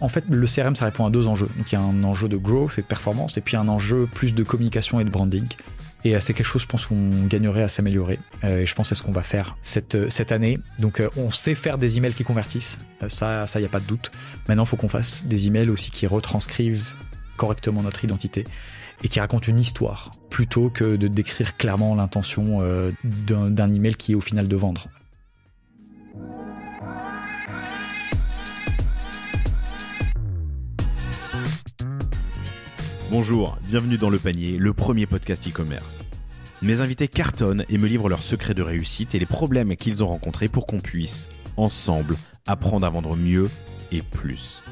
En fait, le CRM, ça répond à deux enjeux. Donc, il y a un enjeu de growth et de performance, et puis un enjeu plus de communication et de branding. Et euh, c'est quelque chose, je pense, qu'on gagnerait à s'améliorer. Euh, et je pense à c'est ce qu'on va faire cette, euh, cette année. Donc, on sait faire des emails qui convertissent. ça, ça, il n'y a pas de doute. Maintenant, il faut qu'on fasse des emails aussi qui retranscrivent correctement notre identité et qui racontent une histoire plutôt que de décrire clairement l'intention d'un email qui est au final de vendre. Bonjour, bienvenue dans Le Panier, le premier podcast e-commerce. Mes invités cartonnent et me livrent leurs secrets de réussite et les problèmes qu'ils ont rencontrés pour qu'on puisse, ensemble, apprendre à vendre mieux et plus.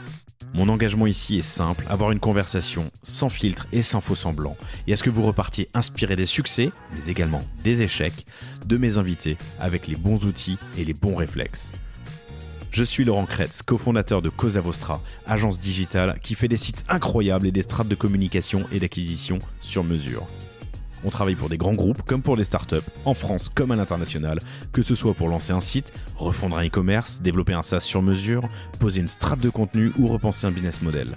Mon engagement ici est simple, avoir une conversation sans filtre et sans faux semblants et à ce que vous repartiez inspiré des succès, mais également des échecs, de mes invités avec les bons outils et les bons réflexes. Je suis Laurent Kretz, cofondateur de Cosa Vostra, agence digitale qui fait des sites incroyables et des strates de communication et d'acquisition sur mesure. On travaille pour des grands groupes comme pour des startups, en France comme à l'international, que ce soit pour lancer un site, refondre un e-commerce, développer un SaaS sur mesure, poser une strate de contenu ou repenser un business model.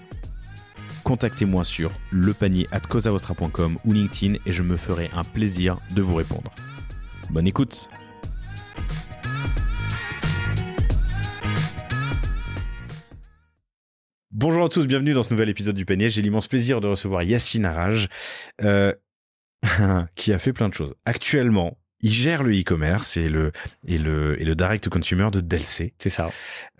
Contactez-moi sur lepanier@cosavostra.com ou LinkedIn et je me ferai un plaisir de vous répondre. Bonne écoute Bonjour à tous, bienvenue dans ce nouvel épisode du panier. J'ai l'immense plaisir de recevoir Yacine Arage, euh, qui a fait plein de choses. Actuellement, il gère le e-commerce et le, et le, et le direct consumer de DLC. C'est ça.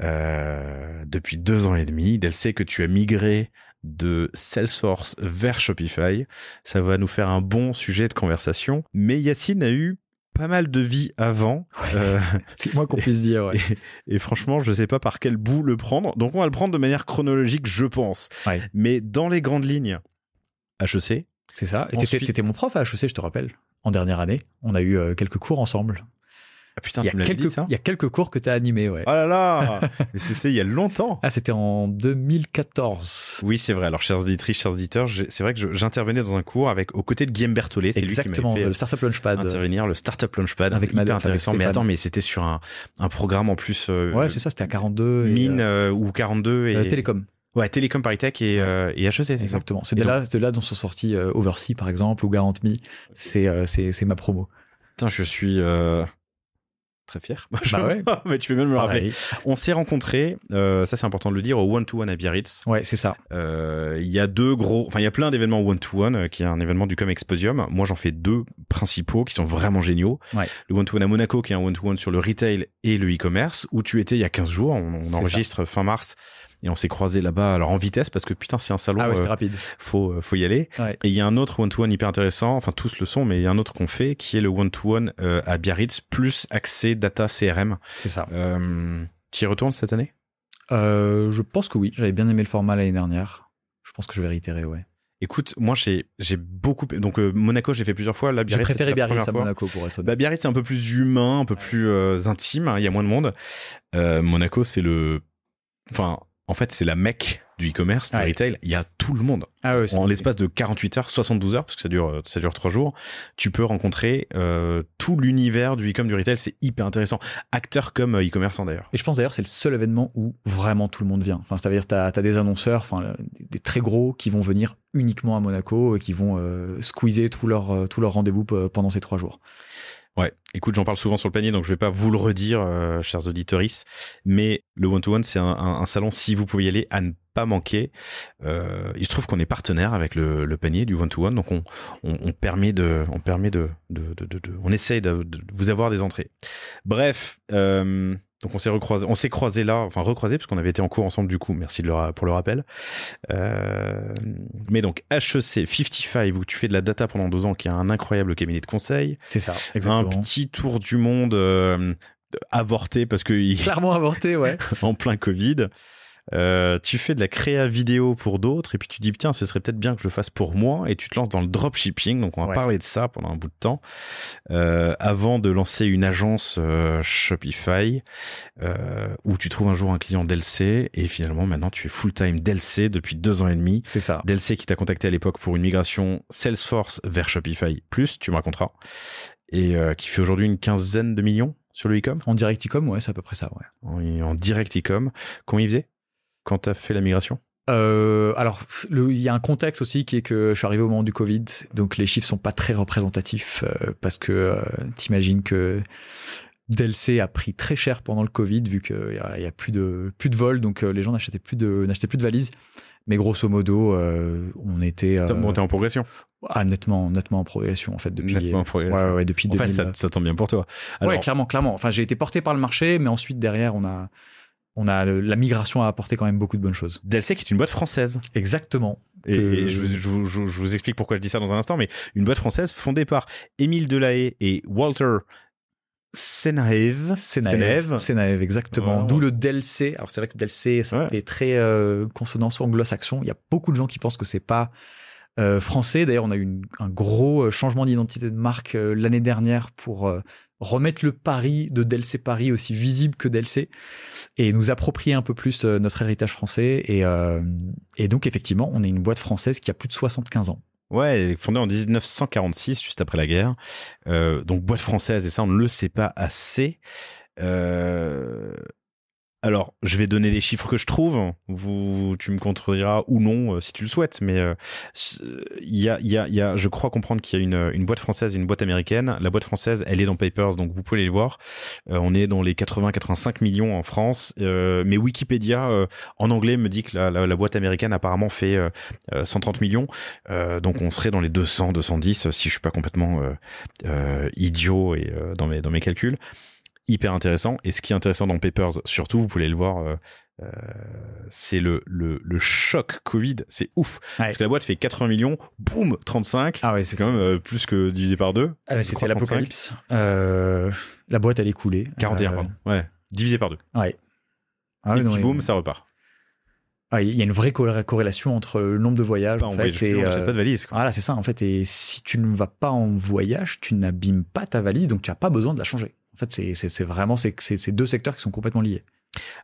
Euh, depuis deux ans et demi, DLC que tu as migré de Salesforce vers Shopify. Ça va nous faire un bon sujet de conversation. Mais Yacine a eu pas mal de vie avant. Euh, c'est moi qu'on puisse dire. Ouais. Et, franchement, je ne sais pas par quel bout le prendre. Donc on va le prendre de manière chronologique, je pense. Mais dans les grandes lignes, HEC. C'est ça. Tu étais mon prof à HEC, je te rappelle. En dernière année, on a eu euh, quelques cours ensemble. Ah, il y, a quelques cours que tu as animés, ouais. Ah là là Mais c'était il y a longtemps Ah, c'était en 2014. Oui, c'est vrai. Alors, chers auditrices, chers auditeurs, c'est vrai que j'intervenais dans un cours avec, aux côtés de Guillaume Berthollet. C'est Exactement, lui qui fait le Startup Launchpad. Intervenir, le Startup Launchpad. Avec hyper intéressant. mais attends, mais c'était sur un, un, programme en plus. Euh, ouais, c'est ça, c'était à 42. Euh, et mine euh, ou 42 et. télécom. Ouais, Télécom Paris et, et HEC, c'est Exactement. C'est de, là, là dont sont sortis oversee Oversea, par exemple, ou Garantmi. Me. C'est c'est ma promo. Putain, je suis très fier. Bah ouais. mais tu peux même me le rappeler. On s'est rencontrés, euh, ça c'est important de le dire, au One to One à Biarritz. Ouais, c'est ça. Euh, il y a deux gros, enfin il y a plein d'événements One to One, qui est un événement du Com Exposium. Moi j'en fais deux principaux qui sont vraiment géniaux. Le One to One à Monaco, qui est un One to One sur le retail et le e-commerce, où tu étais il y a 15 jours. On, enregistre fin mars. Et on s'est croisé là-bas, alors en vitesse, parce que putain, c'est un salon. Ah ouais, euh, rapide. Faut, euh, faut y aller. Et il y a un autre one-to-one hyper intéressant, enfin tous le sont, mais il y a un autre qu'on fait qui est le one-to-one euh, à Biarritz, plus accès data CRM. C'est ça. tu y retournes cette année Je pense que oui. J'avais bien aimé le format l'année dernière. Je pense que je vais réitérer, ouais. Écoute, moi j'ai beaucoup donc Monaco j'ai fait plusieurs fois. j'ai préféré Biarritz à Monaco pour être. Bah, Biarritz c'est un peu plus humain, un peu plus intime. Hein, il y a moins de monde. Monaco c'est le, enfin en fait, c'est la mecque du e-commerce, du retail. Il y a tout le monde. Ah en l'espace de 48 heures, 72 heures, parce que ça dure, euh, ça dure 3 jours, tu peux rencontrer euh, tout l'univers du e-com, du retail. C'est hyper intéressant. Acteurs comme euh, e-commerçants d'ailleurs. Et je pense d'ailleurs c'est le seul événement où vraiment tout le monde vient. Enfin, c'est-à-dire tu as, des annonceurs, enfin, des très gros qui vont venir uniquement à Monaco et qui vont squeezer tout leur, tout rendez-vous pendant ces trois jours. Ouais, écoute, j'en parle souvent sur le panier, donc je vais pas vous le redire, euh, chers auditeurs. Mais le one-to-one, c'est un, salon, si vous pouvez y aller, à ne pas manquer. Euh, il se trouve qu'on est partenaire avec le, panier du one-to-one, donc on, on, permet de, on permet de, on essaye de, vous avoir des entrées. Bref. Euh, donc on s'est recroisé, on s'est croisé là, enfin recroisé parce qu'on avait été en cours ensemble du coup. Merci de pour le rappel. Euh, mais donc HEC e 55 où tu fais de la data pendant deux ans, qui a un incroyable cabinet de conseil. C'est ça. Exactement. Un petit tour du monde euh, avorté parce que clairement avorté, ouais. en plein Covid. Euh, tu fais de la créa vidéo pour d'autres et puis tu dis tiens ce serait peut-être bien que je le fasse pour moi et tu te lances dans le dropshipping donc on va parler de ça pendant un bout de temps euh, avant de lancer une agence euh, Shopify où tu trouves un jour un client DLC et finalement maintenant tu es full time DLC depuis deux ans et demi c'est ça DLC qui t'a contacté à l'époque pour une migration Salesforce vers Shopify plus tu me raconteras et qui fait aujourd'hui une quinzaine de millions sur le e-com En direct e-com, ouais, c'est à peu près ça, ouais. En, direct e-com. Comment il faisait quand tu as fait la migration euh, alors, il y a un contexte aussi qui est que je suis arrivé au moment du Covid, donc les chiffres sont pas très représentatifs euh, parce que tu euh, t'imagines que DLC a pris très cher pendant le Covid vu qu'il n'y y, a plus de plus de vols, donc les gens n'achetaient plus de n'achetaient plus de valises. Mais grosso modo, on était. en progression. Ah, nettement, nettement en progression en fait depuis. Nettement Ouais, ouais, depuis. En fait, ça, tombe bien pour toi. Alors... Ouais, clairement, clairement. Enfin, j'ai été porté par le marché, mais ensuite derrière, on a on a euh, la migration a apporté quand même beaucoup de bonnes choses. qui est une boîte française. Exactement. Et, je, vous explique pourquoi je dis ça dans un instant, mais une boîte française fondée par Émile Delahaye et Walter Senaev. Senaev. exactement. D'où le DLC. Alors c'est vrai que DLC, ça fait très euh, consonance anglo-saxon. Il y a beaucoup de gens qui pensent que c'est pas euh, français. D'ailleurs, on a eu un gros changement d'identité de marque l'année dernière pour remettre le pari de DLC Paris aussi visible que DLC et nous approprier un peu plus euh, notre héritage français. Et, euh, et donc, effectivement, on est une boîte française qui a plus de 75 ans. Ouais, fondée en 1946, juste après la guerre. Euh, donc, boîte française, et ça, on ne le sait pas assez. Euh, alors, je vais donner les chiffres que je trouve. tu me contrediras ou non euh, si tu le souhaites, mais euh, il y, a, y, a, y, a, je crois comprendre qu'il y a une, une boîte française, et une boîte américaine. La boîte française, elle est dans Papers, donc vous pouvez les voir. Euh, on est dans les 80-85 millions en France, mais Wikipédia en anglais me dit que la, la, boîte américaine apparemment fait 130 millions, donc on serait dans les 200-210 si je suis pas complètement idiot et dans mes dans mes calculs hyper intéressant. Et ce qui est intéressant dans Papers, surtout, vous pouvez le voir, euh, euh, c'est le, le, choc Covid. C'est ouf. Parce que la boîte fait 80 millions, boum, 35. Ah c'est quand même euh, plus que divisé par deux. Ah c'était l'apocalypse. la boîte, elle est coulée. 41, pardon. Ouais, divisé par deux. Ouais. Ah et puis boum, ça repart. Ah, il y a une vraie corrélation entre le nombre de voyages. en, fait, et, pas de valise. Voilà, c'est ça en fait. Et si tu ne vas pas en voyage, tu n'abîmes pas ta valise, donc tu n'as pas besoin de la changer fait, c'est vraiment ces deux secteurs qui sont complètement liés.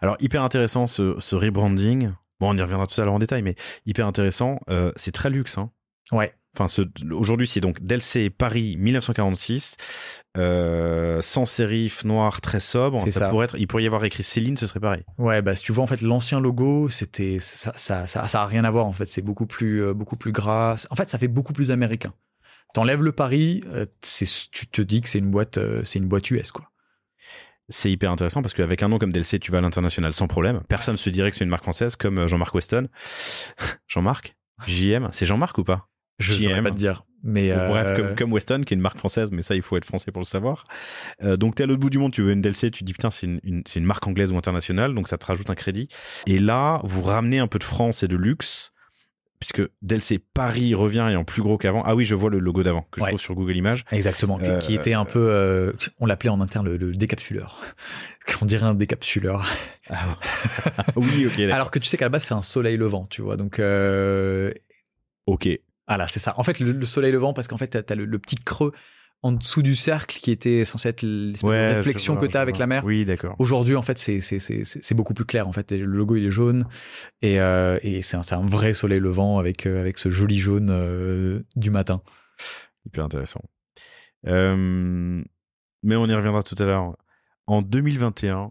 Alors, hyper intéressant ce, rebranding. Bon, on y reviendra tout à l'heure en détail, mais hyper intéressant. Euh, c'est très luxe. Hein. Ouais. Enfin, aujourd'hui, c'est donc DLC Paris 1946, euh, sans sérif noir, très sobre. Ça, pourrait être, il pourrait y avoir écrit Céline, ce serait pareil. Ouais, bah si tu vois en fait l'ancien logo, c'était ça, ça, a rien à voir en fait. C'est beaucoup plus, euh, beaucoup plus gras. En fait, ça fait beaucoup plus américain. T'enlèves le pari, euh, tu te dis que c'est une boîte, euh, c'est une boîte US quoi. C'est hyper intéressant parce qu'avec un nom comme DLC, tu vas à l'international sans problème. Personne ne se dirait que c'est une marque française comme euh, Jean-Marc Weston. Jean-Marc JM, c'est Jean-Marc ou pas Je ne pas te dire. Mais Bref, comme, Weston, qui est une marque française, mais ça, il faut être français pour le savoir. donc, t'es à l'autre bout du monde, tu veux une DLC, tu te dis, putain, c'est une, une, marque anglaise ou internationale, donc ça te rajoute un crédit. Et là, vous ramenez un peu de France et de luxe puisque DLC Paris revient et en plus gros qu'avant. Ah oui, je vois le logo d'avant que je trouve sur Google Images. Exactement, qui euh, était un peu, euh, on l'appelait en interne le, décapsuleur. On dirait un décapsuleur. Ah, oui, ok. Alors que tu sais qu'à la base c'est un soleil levant, tu vois. Donc. Euh... Ok. là, c'est ça. En fait, le, soleil levant, parce qu'en fait, t'as as le petit creux en dessous du cercle qui était censé être l'espèce de réflexion que tu as avec la mer. Oui, d'accord. Aujourd'hui, en fait, c'est beaucoup plus clair. En fait, le logo, il est jaune et, euh, et c'est un, un, vrai soleil levant avec, euh, avec ce joli jaune euh, du matin. Hyper intéressant. mais on y reviendra tout à l'heure. En 2021,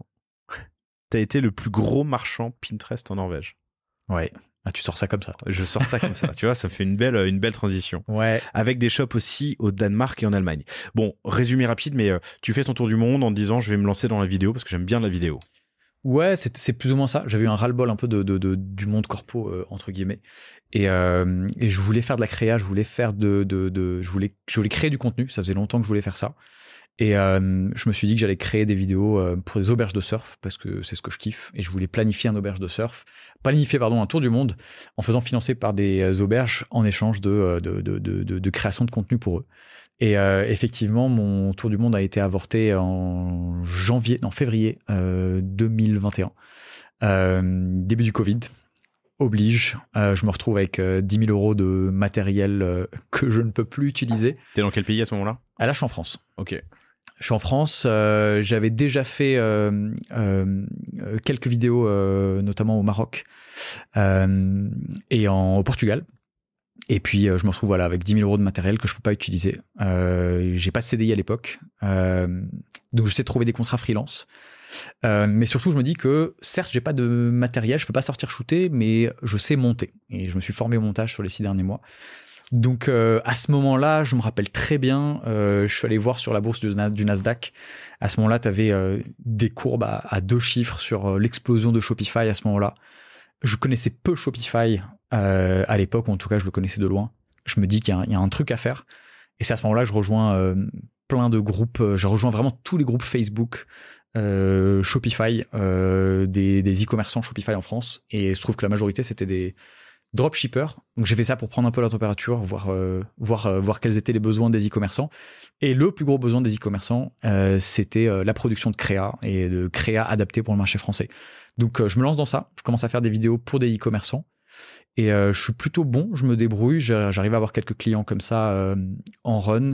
tu as été le plus gros marchand Pinterest en Norvège. Ouais. Ah, tu sors ça comme ça. Je sors ça comme ça. Tu vois, ça me fait une belle, une belle transition. Ouais. Avec des shops aussi au Danemark et en Allemagne. Bon, résumé rapide, mais euh, tu fais ton tour du monde en disant je vais me lancer dans la vidéo parce que j'aime bien la vidéo. Ouais, c'est plus ou moins ça. J'avais eu un ras-le-bol un peu de, de, de, du monde corpo, euh, entre guillemets. Et, euh, et, je voulais faire de la créa, je voulais faire de, de, de je, voulais, je voulais créer du contenu. Ça faisait longtemps que je voulais faire ça. Et euh, je me suis dit que j'allais créer des vidéos euh, pour des auberges de surf parce que c'est ce que je kiffe et je voulais planifier un auberge de surf, planifier pardon un tour du monde en faisant financer par des euh, auberges en échange de création de contenu pour eux. Et effectivement, mon tour du monde a été avorté en janvier, non février 2021, début du Covid oblige. je me retrouve avec 10 000 euros de matériel que je ne peux plus utiliser. T'es dans quel pays à ce moment-là elle ah, Là, en France. Ok je suis en France, euh, j'avais déjà fait euh, euh, quelques vidéos, notamment au Maroc et en, au Portugal. Et puis je me retrouve voilà, avec 10 000 euros de matériel que je ne peux pas utiliser. Je n'ai pas de CDI à l'époque, donc je sais trouver des contrats freelance. mais surtout, je me dis que certes, je n'ai pas de matériel, je ne peux pas sortir shooter, mais je sais monter. Et je me suis formé au montage sur les six derniers mois. Donc euh, à ce moment-là, je me rappelle très bien, euh, je suis allé voir sur la bourse du, Nasdaq. À ce moment-là, tu avais euh, des courbes à, deux chiffres sur l'explosion de Shopify à ce moment-là. Je connaissais peu Shopify à l'époque, ou en tout cas, je le connaissais de loin. Je me dis qu'il y, y, a un truc à faire. Et c'est à ce moment-là que je rejoins plein de groupes. Je rejoins vraiment tous les groupes Facebook, Shopify, des e-commerçants Shopify en France. Et je trouve que la majorité, c'était des dropshipper. Donc j'ai fait ça pour prendre un peu la température, voir, euh, voir, euh, voir quels étaient les besoins des e-commerçants. Et le plus gros besoin des e-commerçants, euh, c'était la production de créa et de créa adapté pour le marché français. Donc je me lance dans ça, je commence à faire des vidéos pour des e-commerçants. Et je suis plutôt bon, je me débrouille, j'arrive à avoir quelques clients comme ça en run.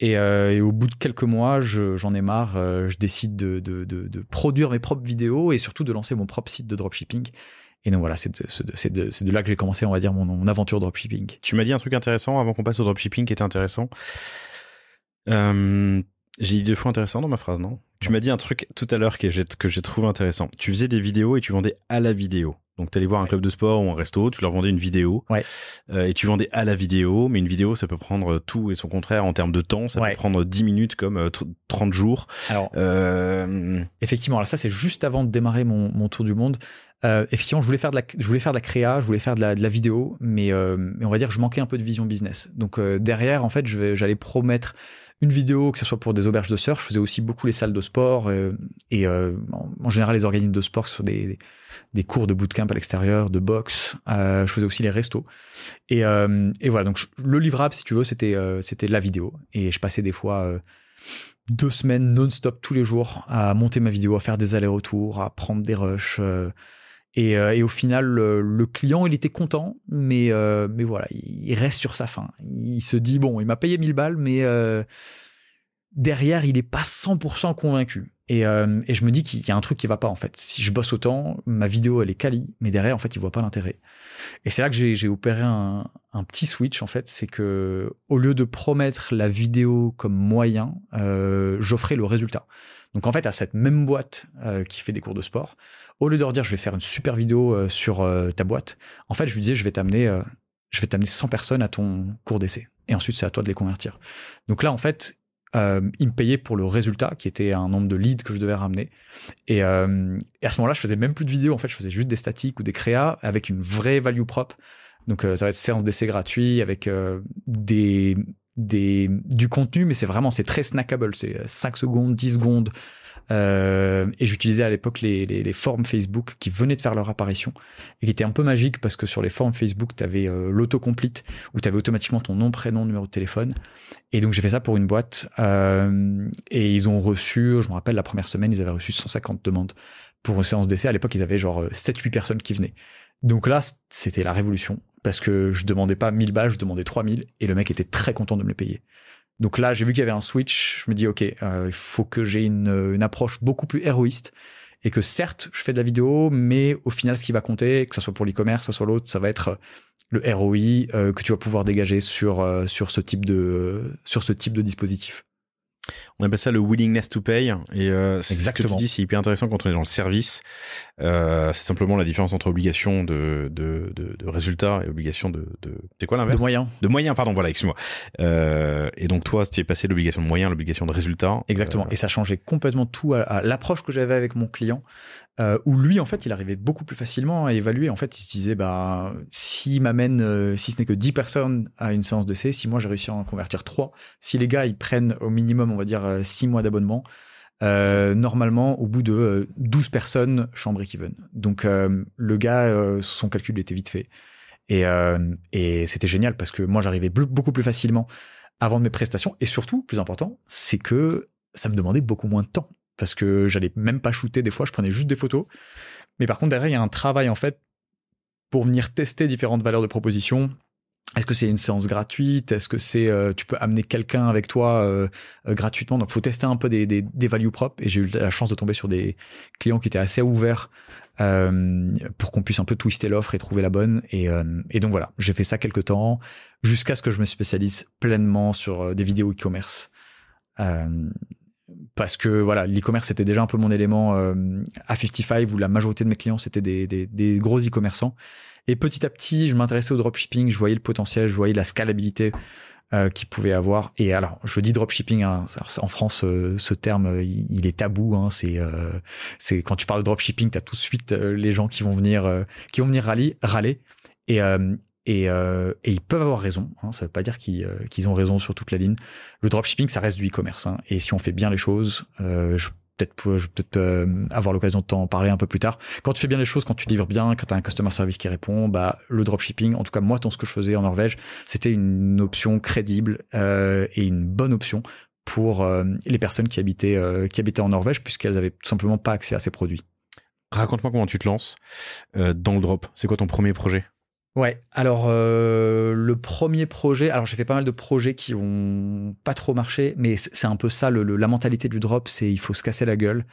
Et, au bout de quelques mois, j'en ai marre, je décide de, de produire mes propres vidéos et surtout de lancer mon propre site de dropshipping. Et donc voilà, c'est de, là que j'ai commencé, on va dire, mon, aventure dropshipping. Tu m'as dit un truc intéressant avant qu'on passe au dropshipping qui était intéressant. Euh, j'ai dit deux fois intéressant dans ma phrase, non Tu m'as dit un truc tout à l'heure que j'ai trouvé intéressant. Tu faisais des vidéos et tu vendais à la vidéo. Donc, tu allais voir un club de sport ou un resto, tu leur vendais une vidéo. Euh, et tu vendais à la vidéo, mais une vidéo, ça peut prendre euh, tout et son contraire en termes de temps. Ça peut prendre 10 minutes comme 30 euh, jours. Alors, effectivement, alors ça, c'est juste avant de démarrer mon, tour du monde. effectivement, je voulais, faire de la, je voulais faire de la créa, je voulais faire de la, vidéo, mais, on va dire que je manquais un peu de vision business. Donc, derrière, en fait, j'allais promettre une vidéo, que ce soit pour des auberges de surf. Je faisais aussi beaucoup les salles de sport et en général les organismes de sport, des des cours de bootcamp à l'extérieur, de boxe. Euh, je faisais aussi les restos. Et, euh, voilà, donc le livrable, si tu veux, c'était euh, c'était la vidéo. Et je passais des fois deux semaines non-stop tous les jours à monter ma vidéo, à faire des allers-retours, à prendre des rushs. et, au final, le, client, il était content, mais, mais voilà, il, reste sur sa faim. Il se dit, bon, il m'a payé 1000 balles, mais derrière, il est pas 100% convaincu. Euh, et, je me dis qu'il y a un truc qui va pas en fait. Si je bosse autant, ma vidéo elle est quali, mais derrière en fait il voit pas l'intérêt. Et c'est là que j'ai opéré un, petit switch en fait, c'est que au lieu de promettre la vidéo comme moyen, euh, j'offrais le résultat. Donc en fait à cette même boîte euh, qui fait des cours de sport, au lieu de leur dire je vais faire une super vidéo euh, sur ta boîte, en fait je lui disais je vais t'amener je vais t'amener 100 personnes à ton cours d'essai. Et ensuite, c'est à toi de les convertir. Donc là, en fait, euh, il me payait pour le résultat, qui était un nombre de leads que je devais ramener. Et, euh, à ce moment-là, je faisais même plus de vidéos. En fait, je faisais juste des statiques ou des créas avec une vraie value prop. Donc, euh, ça va être séance d'essai gratuit avec euh, des, des, du contenu, mais c'est vraiment, c'est très snackable. C'est 5 euh, secondes, 10 secondes. Euh, et j'utilisais à l'époque les, les, les, formes Facebook qui venaient de faire leur apparition et qui étaient un peu magiques parce que sur les formes Facebook, tu avais euh, l'autocomplete où tu avais automatiquement ton nom, prénom, numéro de téléphone. Et donc j'ai fait ça pour une boîte euh, et ils ont reçu, je me rappelle la première semaine, ils avaient reçu 150 demandes pour une séance d'essai. À l'époque, ils avaient genre 7-8 euh, personnes qui venaient. Donc là, c'était la révolution parce que je demandais pas 1000 balles, je demandais 3000 et le mec était très content de me les payer. Donc là, j'ai vu qu'il y avait un switch. Je me dis, OK, euh, il faut que j'ai une, une, approche beaucoup plus héroïste. Et que certes, je fais de la vidéo, mais au final, ce qui va compter, que ça soit pour l'e-commerce, ça soit l'autre, ça va être euh, le ROI euh, que tu vas pouvoir dégager sur, sur, ce type de, sur ce type de dispositif. On appelle ça le willingness to pay. Et euh, ce que tu dis, c'est hyper intéressant quand on est dans le service. Euh, c'est simplement la différence entre obligation de, de, de, de résultat et obligation de... de c'est quoi l'inverse De moyens. De moyens, pardon, voilà, excuse-moi. Euh, et donc toi, tu es passé de l'obligation de moyens à l'obligation de résultat. Exactement. Euh, et ça changeait complètement tout à l'approche que j'avais avec mon client. Euh, où lui, en fait, il arrivait beaucoup plus facilement à évaluer. En fait, il se disait, bah, si m'amène, euh, si ce n'est que 10 personnes à une séance de C, si moi j'ai réussi à en convertir 3, si les gars, ils prennent au minimum, on va dire, 6 euh, mois d'abonnement, normalement, au bout de 12 personnes, chambre suis Donc, le gars, son calcul était vite fait. Et, et c'était génial parce que moi, j'arrivais beaucoup plus facilement avant vendre mes prestations. Et surtout, plus important, c'est que ça me demandait beaucoup moins de temps parce que j'allais même pas shooter des fois, je prenais juste des photos. Mais par contre, derrière, il y a un travail en fait pour venir tester différentes valeurs de proposition. Est-ce que c'est une séance gratuite Est-ce que c'est euh, tu peux amener quelqu'un avec toi euh, euh, gratuitement Donc, faut tester un peu des, des, des values propres. Et j'ai eu la chance de tomber sur des clients qui étaient assez ouverts pour qu'on puisse un peu twister l'offre et trouver la bonne. Et, et donc voilà, j'ai fait ça quelques temps jusqu'à ce que je me spécialise pleinement sur des vidéos e-commerce parce que voilà, l'e-commerce c'était déjà un peu mon élément euh, à 55 où la majorité de mes clients c'était des, des, des, gros e-commerçants. Et petit à petit, je m'intéressais au dropshipping, je voyais le potentiel, je voyais la scalabilité euh, qu'il pouvait avoir. Et alors, je dis dropshipping, hein, en France, euh, ce terme, euh, il, est tabou. Hein, c'est euh, c'est quand tu parles de dropshipping, tu as tout de suite les gens qui vont venir qui vont venir râler. râler. Et, et, euh, et, ils peuvent avoir raison. Hein, ça ne veut pas dire euh, qu'ils ont raison sur toute la ligne. Le dropshipping, ça reste du e-commerce. Hein, et si on fait bien les choses, euh, je peut-être peut-être euh, avoir l'occasion de t'en parler un peu plus tard. Quand tu fais bien les choses, quand tu livres bien, quand tu as un customer service qui répond, bah le dropshipping, en tout cas moi, dans ce que je faisais en Norvège, c'était une option crédible euh, et une bonne option pour les personnes qui habitaient qui habitaient en Norvège puisqu'elles avaient tout simplement pas accès à ces produits. Raconte-moi comment tu te lances dans le drop. C'est quoi ton premier projet Ouais, alors euh, le premier projet, alors j'ai fait pas mal de projets qui ont pas trop marché, mais c'est un peu ça, la mentalité du drop, c'est il faut se casser la gueule.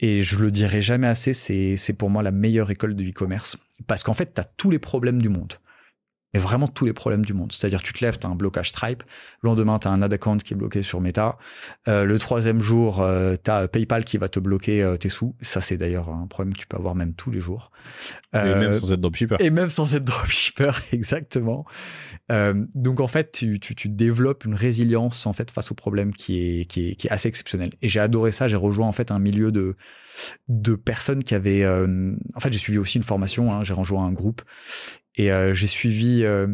Et je le dirai jamais assez, c'est pour moi la meilleure école de e-commerce. Parce qu'en fait, tu as tous les problèmes du monde mais vraiment tous les problèmes du monde. C'est-à-dire, tu te lèves, tu as un blocage Stripe, le lendemain, tu as un ad account qui est bloqué sur Meta, euh, le troisième jour, euh, tu as PayPal qui va te bloquer euh, tes sous. Ça, c'est d'ailleurs un problème que tu peux avoir même tous les jours. et même sans être dropshipper. Et même sans être dropshipper, exactement. donc, en fait, tu, tu, tu, développes une résilience en fait face au problème qui est, qui est, qui est assez exceptionnel. Et j'ai adoré ça, j'ai rejoint en fait un milieu de de personnes qui avaient. Euh, en fait, j'ai suivi aussi une formation. Hein, j'ai rejoint un groupe et euh, j'ai suivi. Euh,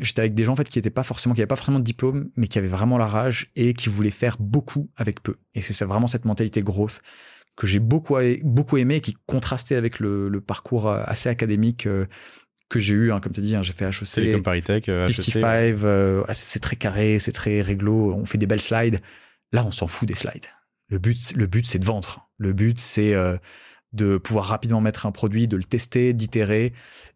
j'étais avec des gens en fait qui n'étaient pas forcément, qui n'avaient pas vraiment de diplôme, mais qui avaient vraiment la rage et qui voulaient faire beaucoup avec peu. Et c'est vraiment cette mentalité grosse que j'ai beaucoup beaucoup aimé, et qui contrastait avec le, parcours assez académique que j'ai eu, hein, comme tu as dit, hein, j'ai fait HEC. Télécom Paris e c'est très carré, c'est très réglo, on fait des belles slides. Là, on s'en fout des slides. Le but, le but c'est de vendre. Le but, c'est euh, de pouvoir rapidement mettre un produit, de le tester, d'itérer.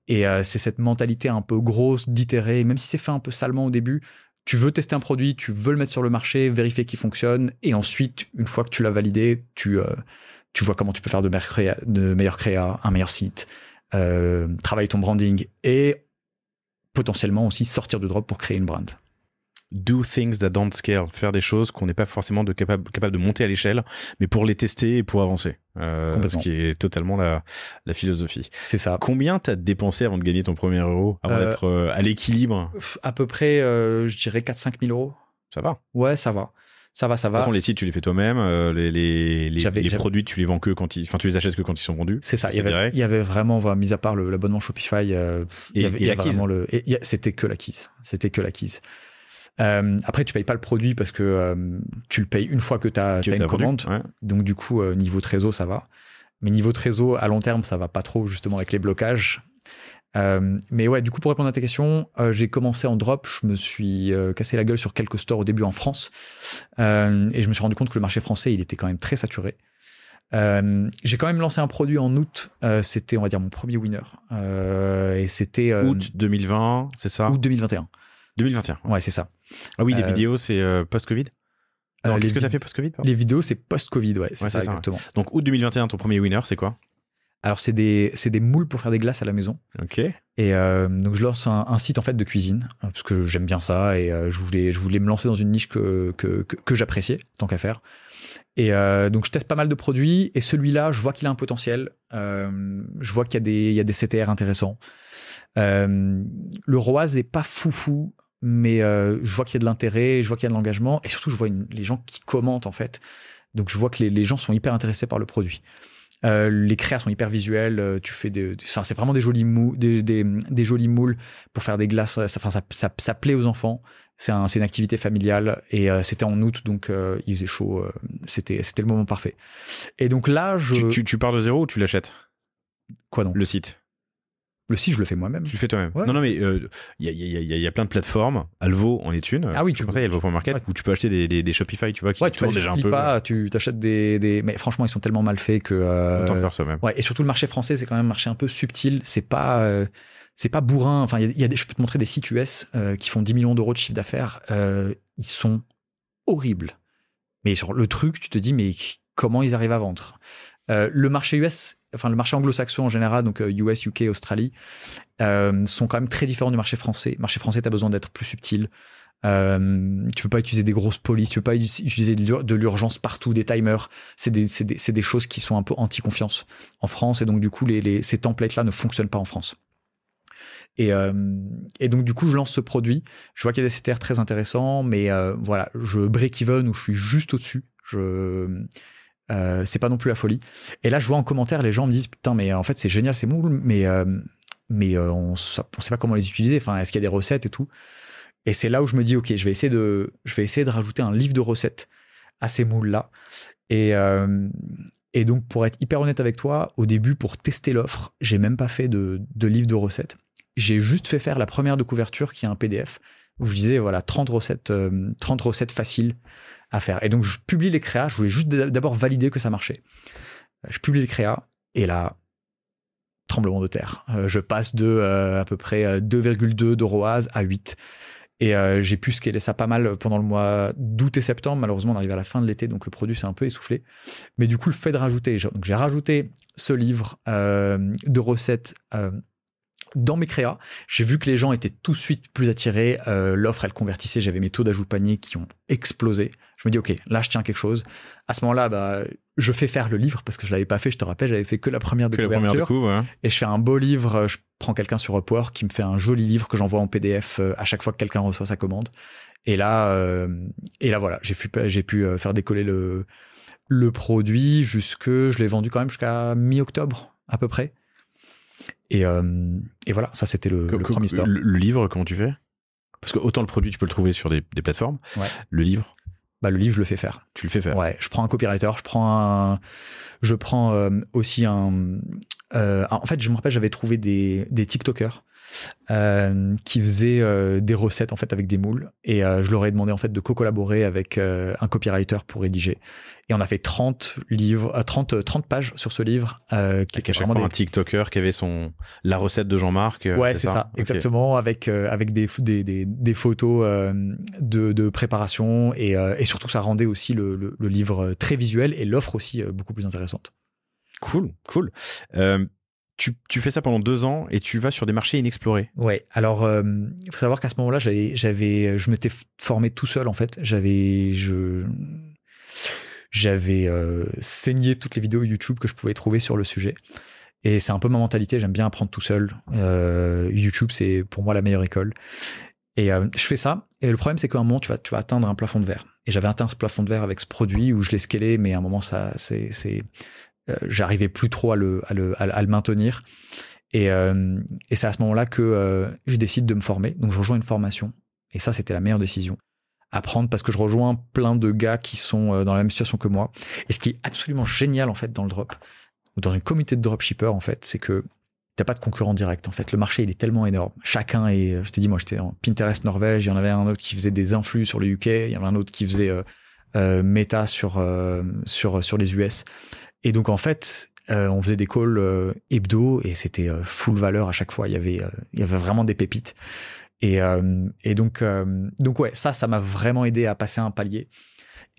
Et euh, c'est cette mentalité un peu grosse d'itérer, même si c'est fait un peu salement au début. Tu veux tester un produit, tu veux le mettre sur le marché, vérifier qu'il fonctionne, et ensuite, une fois que tu l'as validé, tu, euh, tu vois comment tu peux faire de, meilleurs créa, un meilleur site, travailler ton branding et potentiellement aussi sortir de drop pour créer une brand do things that don't scale, faire des choses qu'on n'est pas forcément de capable, capable de monter à l'échelle, mais pour les tester et pour avancer. Parce euh, ce qui est totalement la, philosophie. C'est ça. Combien t'as dépensé avant de gagner ton premier euro, avant euh, d'être euh, à l'équilibre À peu près, je dirais 4-5 000 euros. Ça va Ouais, ça va. Ça va, ça va. De toute façon, les sites, tu les fais toi-même. les, les, les, produits, tu les vends que quand enfin, tu les achètes que quand ils sont vendus. C'est ça. Il y, avait, vraiment, mis à part l'abonnement Shopify, et, il y avait, vraiment le, c'était que la C'était que la euh, après, tu payes pas le produit parce que euh, tu le payes une fois que tu as, as, une commande. Donc, du coup, euh, niveau trésor, ça va. Mais niveau trésor, à long terme, ça va pas trop, justement, avec les blocages. Euh, mais ouais, du coup, pour répondre à ta question, euh, j'ai commencé en drop. Je me suis cassé la gueule sur quelques stores au début en France. et je me suis rendu compte que le marché français, il était quand même très saturé. Euh, j'ai quand même lancé un produit en août. c'était, on va dire, mon premier winner. Euh, et c'était août 2020, c'est ça Août 2021. 2021. Ouais, c'est ça. Ah oui, les euh, vidéos, c'est euh, post-Covid euh, Qu'est-ce que tu as fait post-Covid Les vidéos, c'est post-Covid, ouais, c'est ça, exactement. Donc, août 2021, ton premier winner, c'est quoi alors, c'est des, moules pour faire des glaces à la maison. Ok. Et donc, je lance un, site en fait de cuisine, hein, parce que j'aime bien ça et je, voulais, je voulais me lancer dans une niche que, que, j'appréciais, tant qu'à faire. Et donc, je teste pas mal de produits et celui-là, je vois qu'il a un potentiel. je vois qu'il y, y, a des CTR intéressants. le Roise n'est pas foufou mais euh, je vois qu'il y a de l'intérêt, je vois qu'il y a de l'engagement, et surtout je vois les gens qui commentent en fait. Donc je vois que les, gens sont hyper intéressés par le produit. Euh, les créas sont hyper visuels. Euh, tu fais des, c'est vraiment des jolis des, moules pour faire des glaces. Ça, ça, plaît aux enfants. C'est une activité familiale et c'était en août donc il faisait chaud. c'était, le moment parfait. Et donc là, je. Tu, pars de zéro ou tu l'achètes Quoi donc Le site. Le si, je le fais moi-même. Tu le fais toi-même. Non, non, mais il euh, y, a, y, a, y, a plein de plateformes. Alvo en est une. Ah oui, je tu conseille Alvo.market où tu peux acheter des, Shopify, tu vois, qui tournent déjà un peu. Pas, euh, tu t'achètes des, des, Mais franchement, ils sont tellement mal faits que. Euh... Autant faire soi-même. Ouais, et surtout, le marché français, c'est quand même un marché un peu subtil. C'est pas. Euh, c'est pas bourrin. Enfin, il y a, des, je peux te montrer des sites US qui font 10 millions d'euros de chiffre d'affaires. ils sont horribles. Mais genre, le truc, tu te dis, mais comment ils arrivent à vendre Le marché US enfin le marché anglo-saxon en général, donc US, euh, UK, Australie, euh, sont quand même très différents du marché français. Le marché français, tu as besoin d'être plus subtil. Tu euh, tu peux pas utiliser des grosses polices, tu peux pas utiliser de l'urgence partout, des timers. C'est des, choses qui sont un peu anti-confiance en France. Et donc, du coup, les, les, ces templates-là ne fonctionnent pas en France. Et, donc, du coup, je lance ce produit. Je vois qu'il y a des CTR très intéressants, mais voilà, je break-even ou je suis juste au-dessus. Je, euh, c'est pas non plus la folie. Et là, je vois en commentaire, les gens me disent Putain, mais en fait, c'est génial, ces moules, mais, euh, mais euh, on, ne sait pas comment les utiliser. Enfin, est-ce qu'il y a des recettes et tout Et c'est là où je me dis Ok, je vais essayer de, je vais essayer de rajouter un livre de recettes à ces moules-là. Et, et donc, pour être hyper honnête avec toi, au début, pour tester l'offre, j'ai même pas fait de, de livre de recettes. J'ai juste fait faire la première de couverture qui est un PDF où je disais voilà 30 recettes, 30 recettes faciles à faire. Et donc, je publie les créas. Je voulais juste d'abord valider que ça marchait. Euh, je publie les créas. Et là, tremblement de terre. Euh, je passe de euh, à peu près 2,2 de à 8. Et j'ai pu scaler ça pas mal pendant le mois d'août et septembre. Malheureusement, on arrive à la fin de l'été, donc le produit s'est un peu essoufflé. Mais du coup, le fait de rajouter, j'ai rajouté ce livre de recettes dans mes créas, j'ai vu que les gens étaient tout de suite plus attirés. Euh, l'offre, elle convertissait. J'avais mes taux d'ajout panier qui ont explosé. Je me dis, OK, là, je tiens quelque chose. À ce moment-là, bah, je fais faire le livre parce que je l'avais pas fait. Je te rappelle, j'avais fait que la première de ouais. Et je fais un beau livre. Euh, je prends quelqu'un sur Upwork qui me fait un joli livre que j'envoie en PDF euh, à chaque fois que quelqu'un reçoit sa commande. Et là, et là, voilà, j'ai pu, faire décoller le, le produit jusque, je l'ai vendu quand même jusqu'à mi-octobre à peu près. Et, euh, et voilà, ça c'était le, premier store. Le, livre, comment tu fais Parce que autant le produit, tu peux le trouver sur des, plateformes. Le livre bah, le livre, je le fais faire. Tu le fais faire. Ouais, je prends un copywriter, je prends un, je prends euh, aussi un. Euh, en fait, je me rappelle, j'avais trouvé des, des TikTokers euh, qui faisait euh, des recettes en fait avec des moules et euh, je leur ai demandé en fait de co-collaborer avec un copywriter pour rédiger et on a fait 30 livres 30 30 pages sur ce livre qui y avait un TikToker qui avait son la recette de Jean-Marc ouais c'est ça, exactement avec avec des des, des, photos de, de, préparation et, et, surtout ça rendait aussi le, le, le livre très visuel et l'offre aussi beaucoup plus intéressante cool cool tu, fais ça pendant deux ans et tu vas sur des marchés inexplorés. Ouais. Alors, il euh, faut savoir qu'à ce moment-là, j'avais, j'avais, euh, je m'étais formé tout seul en fait. J'avais, j'avais euh, saigné toutes les vidéos YouTube que je pouvais trouver sur le sujet. Et c'est un peu ma mentalité. J'aime bien apprendre tout seul. YouTube, c'est pour moi la meilleure école. Et je fais ça. Et le problème, c'est qu'à un moment, tu vas, tu atteindre un plafond de verre. Et j'avais atteint ce plafond de verre avec ce produit où je l'ai scalé, mais à un moment, ça, c'est, euh, j'arrivais plus trop à le, à le, à le maintenir. Et, euh, et c'est à ce moment-là que euh, je décide de me former. Donc je rejoins une formation. Et ça, c'était la meilleure décision à prendre parce que je rejoins plein de gars qui sont dans la même situation que moi. Et ce qui est absolument génial, en fait, dans le drop, ou dans une communauté de dropshippers, en fait, c'est que t'as pas de concurrent direct. En fait, le marché, il est tellement énorme. Chacun est, je t'ai dit, moi, j'étais en Pinterest Norvège, il y en avait un autre qui faisait des influx sur le UK, il y en avait un autre qui faisait euh, Meta sur, sur, sur les US. Et donc, en fait, euh, on faisait des calls euh, hebdo et c'était euh, full valeur à chaque fois. Il y avait, vraiment des pépites. Et, donc, donc ouais, ça, ça m'a vraiment aidé à passer un palier.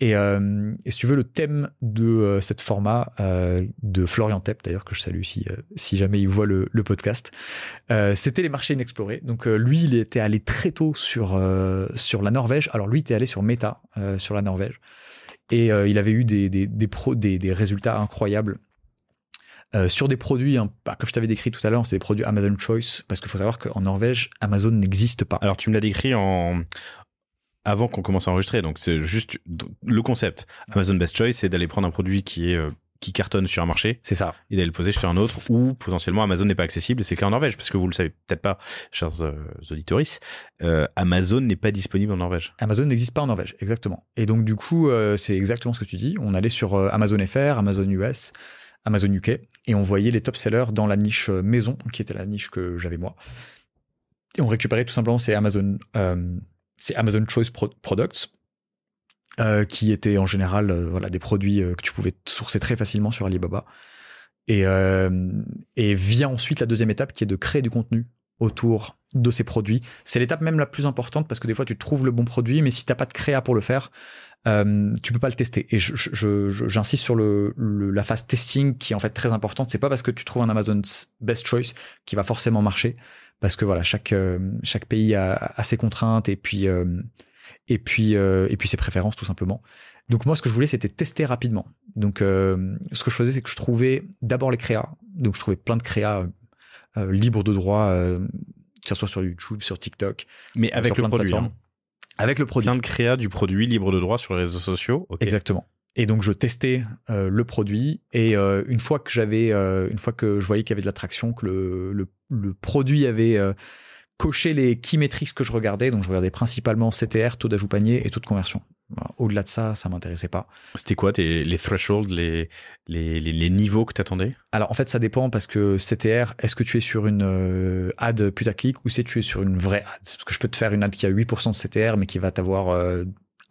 Euh, et, si tu veux, le thème de euh, ce format euh, de Florian Tep, d'ailleurs, que je salue si, si jamais il voit le, podcast, c'était les marchés inexplorés. Donc lui, il était allé très tôt sur, sur la Norvège. Alors lui, il était allé sur Meta, sur la Norvège. Et il avait eu des, des, des, des, résultats incroyables. sur des produits, hein, bah, comme je t'avais décrit tout à l'heure, c'est des produits Amazon Choice, parce qu'il faut savoir qu'en Norvège, Amazon n'existe pas. Alors tu me l'as décrit en, avant qu'on commence à enregistrer. Donc c'est juste le concept. Amazon Best Choice, c'est d'aller prendre un produit qui est euh, qui cartonne sur un marché. C'est ça. Et d'aller le poser sur un autre où potentiellement Amazon n'est pas accessible. Et c'est le en Norvège, parce que vous le savez peut-être pas, chers euh, euh, Amazon n'est pas disponible en Norvège. Amazon n'existe pas en Norvège, exactement. Et donc du coup, euh, c'est exactement ce que tu dis. On allait sur Amazon FR, Amazon US. Amazon UK, et on voyait les top sellers dans la niche maison, qui était la niche que j'avais moi. Et on récupérait tout simplement ces Amazon c'est Amazon Choice Products, euh, qui étaient en général euh, voilà, des produits euh, que tu pouvais sourcer très facilement sur Alibaba. Et, et vient ensuite la deuxième étape qui est de créer du contenu autour de ces produits. C'est l'étape même la plus importante parce que des fois tu trouves le bon produit, mais si tu n'as pas de créa pour le faire, tu peux pas le tester. Et j'insiste sur la phase testing qui est en fait très importante. C'est pas parce que tu trouves un Amazon Best Choice qui va forcément marcher parce que voilà, chaque, euh, chaque pays a, ses contraintes et puis, euh, et puis, euh, et puis ses préférences tout simplement. Donc moi, ce que je voulais, c'était tester rapidement. Donc ce que je faisais, c'est que je trouvais d'abord les créas. Donc je trouvais plein de créas libres de droit, que ce soit sur YouTube, sur TikTok, mais avec le produit. Hein. Avec le produit. Plein de créa du produit libre de droit sur les réseaux sociaux. Exactement. Et donc je testais euh, le produit et euh, une fois que j'avais, euh, une fois que je voyais qu'il y avait de l'attraction, que le, le, produit avait coché les key metrics que je regardais, donc je regardais principalement CTR, taux d'ajout panier et taux de conversion. Au-delà de ça, ça m'intéressait pas. C'était quoi tes, les thresholds, les, les, les, les niveaux que tu attendais Alors en fait, ça dépend parce que CTR, est-ce que tu es sur une ad putaclic ou si tu es sur une vraie ad Parce que je peux te faire une ad qui a 8% de CTR mais qui va t'avoir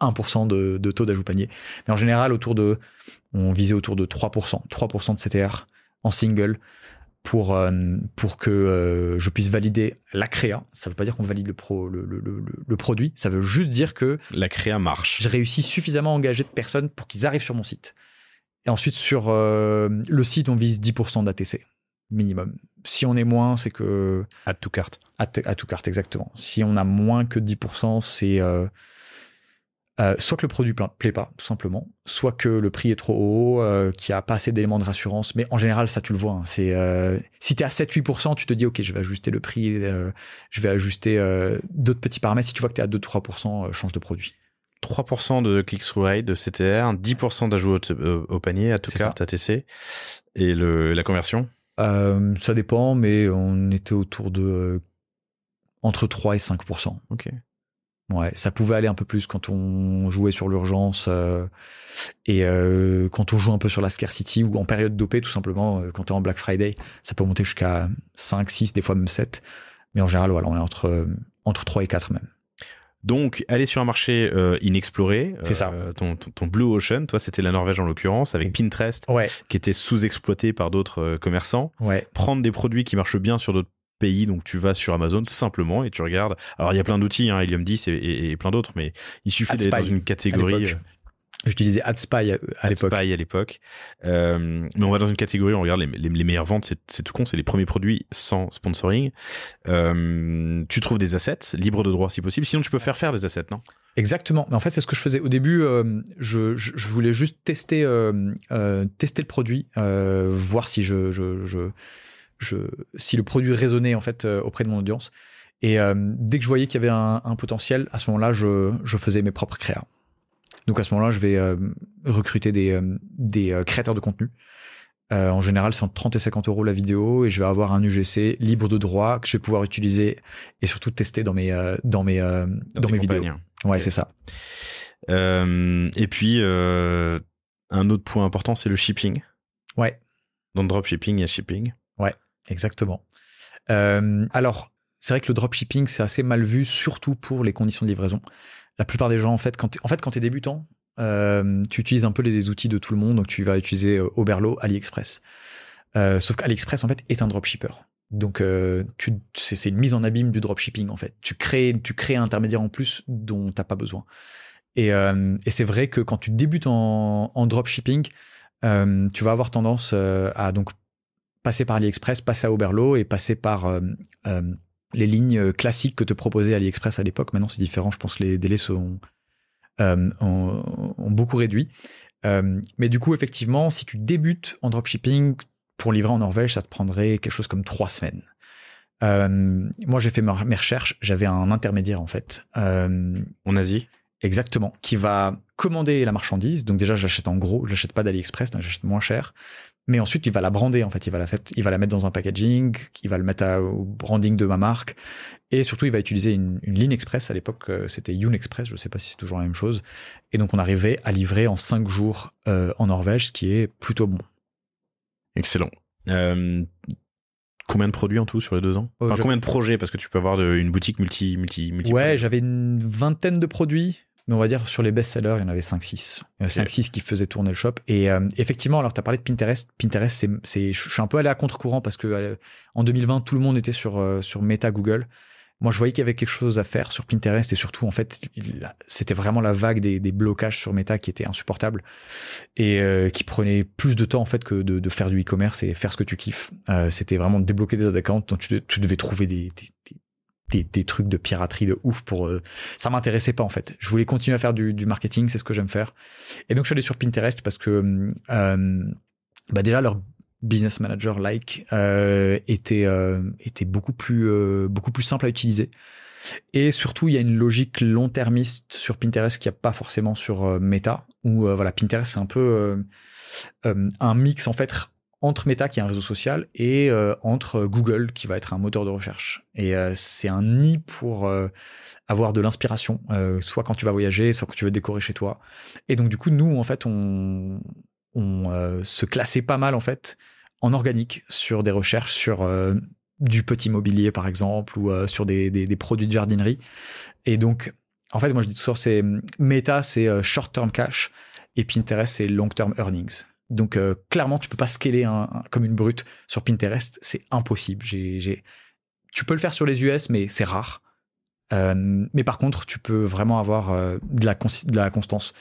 1% de, de, taux d'ajout panier. Mais en général, autour de, on visait autour de 3%, 3% de CTR en single pour, euh, pour que euh, je puisse valider la créa. Ça ne veut pas dire qu'on valide le, pro, le, produit, ça veut juste dire que... La créa marche. J'ai réussi suffisamment à engager de personnes pour qu'ils arrivent sur mon site. Et ensuite, sur euh, le site, on vise 10% d'ATC minimum. Si on est moins, c'est que... À tout carte. À, tout carte, exactement. Si on a moins que 10%, c'est euh, soit que le produit ne plaît pas, tout simplement, soit que le prix est trop haut, euh, qu'il n'y a pas assez d'éléments de rassurance. Mais en général, ça, tu le vois. Hein, euh, si tu es à 7-8%, tu te dis, OK, je vais ajuster le prix, je vais ajuster d'autres petits paramètres. Si tu vois que tu es à 2-3%, change de produit. 3% de click-through rate de CTR, 10% d'ajout au, panier, à tout cas, TTC. Et le, la conversion Ça dépend, mais on était autour de entre 3 et 5%. OK. Ouais, ça pouvait aller un peu plus quand on jouait sur l'urgence euh, et euh, quand on joue un peu sur la scarcity ou en période dopée tout simplement euh, quand tu es en Black Friday, ça peut monter jusqu'à 5 6 des fois même 7. Mais en général, voilà, on est entre euh, entre 3 et 4 même. Donc, aller sur un marché inexploré. C'est ça. Ton, ton, Blue Ocean, toi, c'était la Norvège en l'occurrence, avec Pinterest, qui était sous-exploité par d'autres commerçants. Ouais. Prendre des produits qui marchent bien sur d'autres pays. Donc tu vas sur Amazon simplement et tu regardes. Alors il y a plein d'outils, hein, Helium 10 et, plein d'autres, mais il suffit d'être dans une catégorie. Euh, J'utilisais AdSpy à l'époque. AdSpy à l'époque. mais on va dans une catégorie, on regarde les, meilleures ventes, c'est tout con, c'est les premiers produits sans sponsoring. Euh, tu trouves des assets, libres de droit si possible. Sinon, tu peux faire faire des assets, non Exactement. Mais en fait, c'est ce que je faisais au début. Euh, je, voulais juste tester, tester le produit, voir si je je, si le produit résonnait en fait euh, auprès de mon audience. Et euh, dès que je voyais qu'il y avait un, potentiel, à ce moment-là, je, faisais mes propres créas. Donc à ce moment-là, je vais euh, recruter des, des, créateurs de contenu. en général, c'est entre 30 et 50 euros la vidéo et je vais avoir un UGC libre de droit que je vais pouvoir utiliser et surtout tester dans mes, dans mes, dans, mes vidéos. Ouais, c'est ça. et puis, un autre point important, c'est le shipping. Ouais. Dans le dropshipping, il y a shipping. Exactement. Euh, alors, c'est vrai que le dropshipping, c'est assez mal vu, surtout pour les conditions de livraison. La plupart des gens, en fait, quand tu en fait, es débutant, euh, tu utilises un peu les outils de tout le monde. Donc, tu vas utiliser euh, Oberlo, AliExpress. sauf qu'AliExpress, en fait, est un dropshipper. Donc, c'est une mise en abîme du dropshipping, en fait. Tu crées, tu crées un intermédiaire en plus dont tu n'as pas besoin. Et, c'est vrai que quand tu débutes en, en dropshipping, tu vas avoir tendance à donc passer par AliExpress, passer à Oberlo et passer par euh, euh, les lignes classiques que te proposait AliExpress à l'époque. Maintenant, c'est différent. Je pense que les délais sont, euh, ont, beaucoup réduits. mais du coup, effectivement, si tu débutes en dropshipping, pour livrer en Norvège, ça te prendrait quelque chose comme trois semaines. moi, j'ai fait mes recherches. J'avais un intermédiaire, en fait. en Asie Exactement, qui va commander la marchandise. Donc déjà, j'achète en gros, je l'achète pas d'AliExpress, j'achète moins cher mais ensuite il va la brander en fait, il va la mettre dans un packaging, il va le mettre au branding de ma marque, et surtout il va utiliser une, ligne express. À l'époque euh, c'était Youn Express, je sais pas si c'est toujours la même chose. Et donc on arrivait à livrer en cinq jours euh, en Norvège, ce qui est plutôt bon. Excellent. Euh, combien de produits en tout sur les deux ans oh, Combien de projets Parce que tu peux avoir de, une boutique multi, multi, multi. Ouais, j'avais une vingtaine de produits mais on va dire sur les best-sellers, il y en avait 5-6. 5-6 qui faisaient tourner le shop. Et euh, effectivement, alors tu as parlé de Pinterest. Pinterest, c'est, c'est, je suis un peu allé à contre-courant parce que euh, en 2020, tout le monde était sur, euh, sur Meta Google. Moi, je voyais qu'il y avait quelque chose à faire sur Pinterest et surtout, en fait, c'était vraiment la vague des, des, blocages sur Meta qui était insupportable et qui prenait plus de temps, en fait, que de, faire du e-commerce et faire ce que tu kiffes. c'était vraiment débloquer des accounts. dont tu, tu devais trouver des des, trucs de piraterie de ouf pour euh, ça m'intéressait pas en fait je voulais continuer à faire du, marketing c'est ce que j'aime faire et donc je suis allé sur Pinterest parce que euh, bah, déjà leur business manager like euh, était euh, était beaucoup plus euh, beaucoup plus simple à utiliser et surtout, il y a une logique long-termiste sur Pinterest qu'il n'y a pas forcément sur Meta, où voilà, Pinterest, c'est un peu un mix en fait entre Meta, qui est un réseau social, et euh, entre Google, qui va être un moteur de recherche. Et euh, c'est un nid pour euh, avoir de l'inspiration, soit quand tu vas voyager, soit quand tu veux décorer chez toi. Et donc, du coup, nous, en fait, on, on se classait pas mal, en fait, en organique sur des recherches, sur du petit mobilier, par exemple, ou sur des, des produits de jardinerie. Et donc, en fait, moi, je dis toujours, c'est Meta, c'est short-term cash, et Pinterest, c'est long-term earnings. Donc euh, clairement, tu peux pas scaler un, comme une brute sur Pinterest, c'est impossible. Tu peux le faire sur les US, mais c'est rare. Euh, mais par contre, tu peux vraiment avoir euh, de, la constance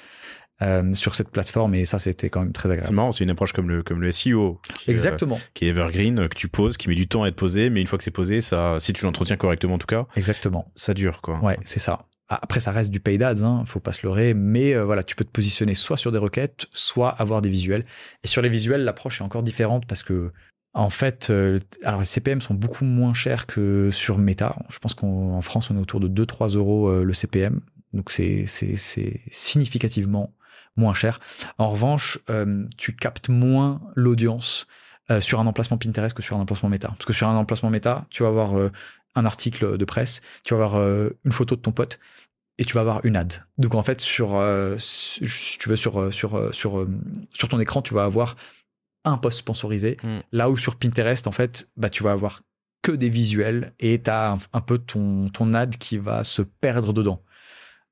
sur cette plateforme et ça, c'était quand même très agréable. C'est marrant, c'est une approche comme le, comme SEO. Qui, Exactement. qui est evergreen, que tu poses, qui met du temps à être posé, mais une fois que c'est posé, ça, si tu l'entretiens correctement en tout cas. Exactement. Ça dure, quoi. Ouais, c'est ça. Ah, après, ça reste du paid ads, hein, faut pas se leurrer, mais euh, voilà, tu peux te positionner soit sur des requêtes, soit avoir des visuels. Et sur les visuels, l'approche est encore différente parce que, en fait, euh, alors les CPM sont beaucoup moins chers que sur Meta. Je pense qu'en France, on est autour de 2-3 euros euh, le CPM, donc c'est significativement moins cher. En revanche, tu captes moins l'audience. sur un emplacement Pinterest que sur un emplacement Meta, Parce que sur un emplacement Meta, tu vas avoir un article de presse, tu vas avoir euh, une photo de ton pote et tu vas avoir une ad. Donc en fait, sur, euh, tu veux, sur, euh, sur, sur, sur ton écran, tu vas avoir un post sponsorisé. Mm. Là où sur Pinterest, en fait, bah, tu vas avoir que des visuels et tu as un, peu ton, ton ad qui va se perdre dedans.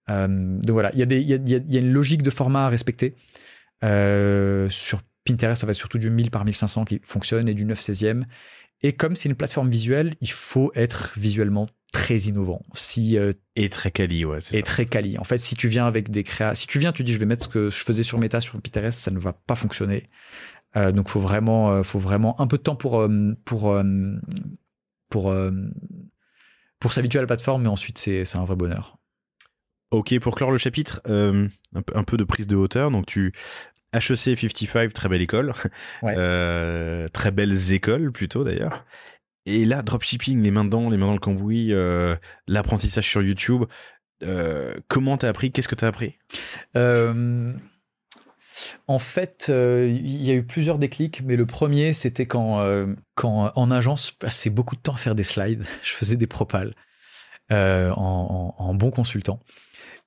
donc voilà, il y, a y, a, y a une logique de format à respecter. sur Pinterest, ça va être surtout du 1000 par 1500 qui fonctionne et du 9 16e. Et comme c'est une plateforme visuelle, il faut être visuellement très innovant. Si euh, et très quali, ouais. Et très quali. En fait, si tu viens avec des créas, si tu viens, tu dis je vais mettre ce que je faisais sur Meta sur Pinterest, ça ne va pas fonctionner. Euh, donc faut vraiment, euh, faut vraiment un peu de temps pour pour pour pour s'habituer à la plateforme, mais ensuite c'est c'est un vrai bonheur. Ok, pour clore le chapitre, un, peu de prise de hauteur. Donc tu HEC 55, très belle école. Euh, très belles écoles plutôt d'ailleurs. Et là, dropshipping, les mains les mains dans le cambouis, euh, l'apprentissage sur YouTube. Euh, comment t'as appris Qu'est-ce que t'as appris En fait, il y a eu plusieurs déclics, mais le premier, c'était quand, en agence, je passais beaucoup de temps à faire des slides. Je faisais des propals en, bon consultant.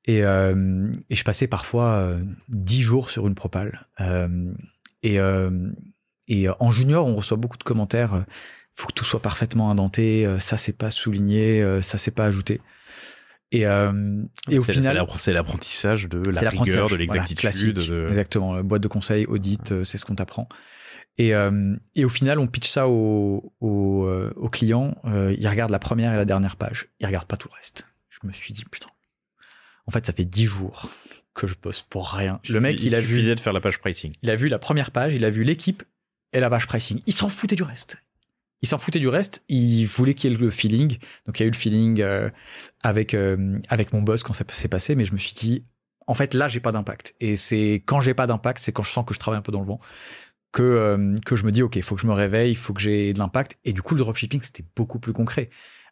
Et, euh, et je passais parfois euh, dix jours sur une propale. Euh, et, et en junior, on reçoit beaucoup de commentaires. Faut que tout soit parfaitement indenté. Ça, c'est pas souligné. Ça, c'est pas ajouté. Et, euh, ah, et au final, c'est l'apprentissage de la rigueur, de l'exactitude. Exactement, boîte de conseil, audit, c'est ce qu'on t'apprend. Et, euh, et au final, on pitch ça au, au, au client. il regarde la première et la dernière page. Il regarde pas tout le reste. Je me suis dit putain, en fait, ça fait 10 jours que je bosse pour rien. Le mec, il, a vu. de faire la page pricing. Il a vu la première page, il a vu l'équipe et la page pricing. Il s'en foutait du reste. Il s'en foutait du reste. Il voulait qu'il y ait le feeling. Donc, il y a eu le feeling euh, avec, euh, avec mon boss quand ça s'est passé, mais je me suis dit, en fait, là, j'ai pas d'impact. Et c'est quand j'ai pas d'impact, c'est quand je sens que je travaille un peu dans le vent. Que, euh, que je me dis, OK, il faut que je me réveille, il faut que j'ai de l'impact. Et du coup, le dropshipping, c'était beaucoup plus concret.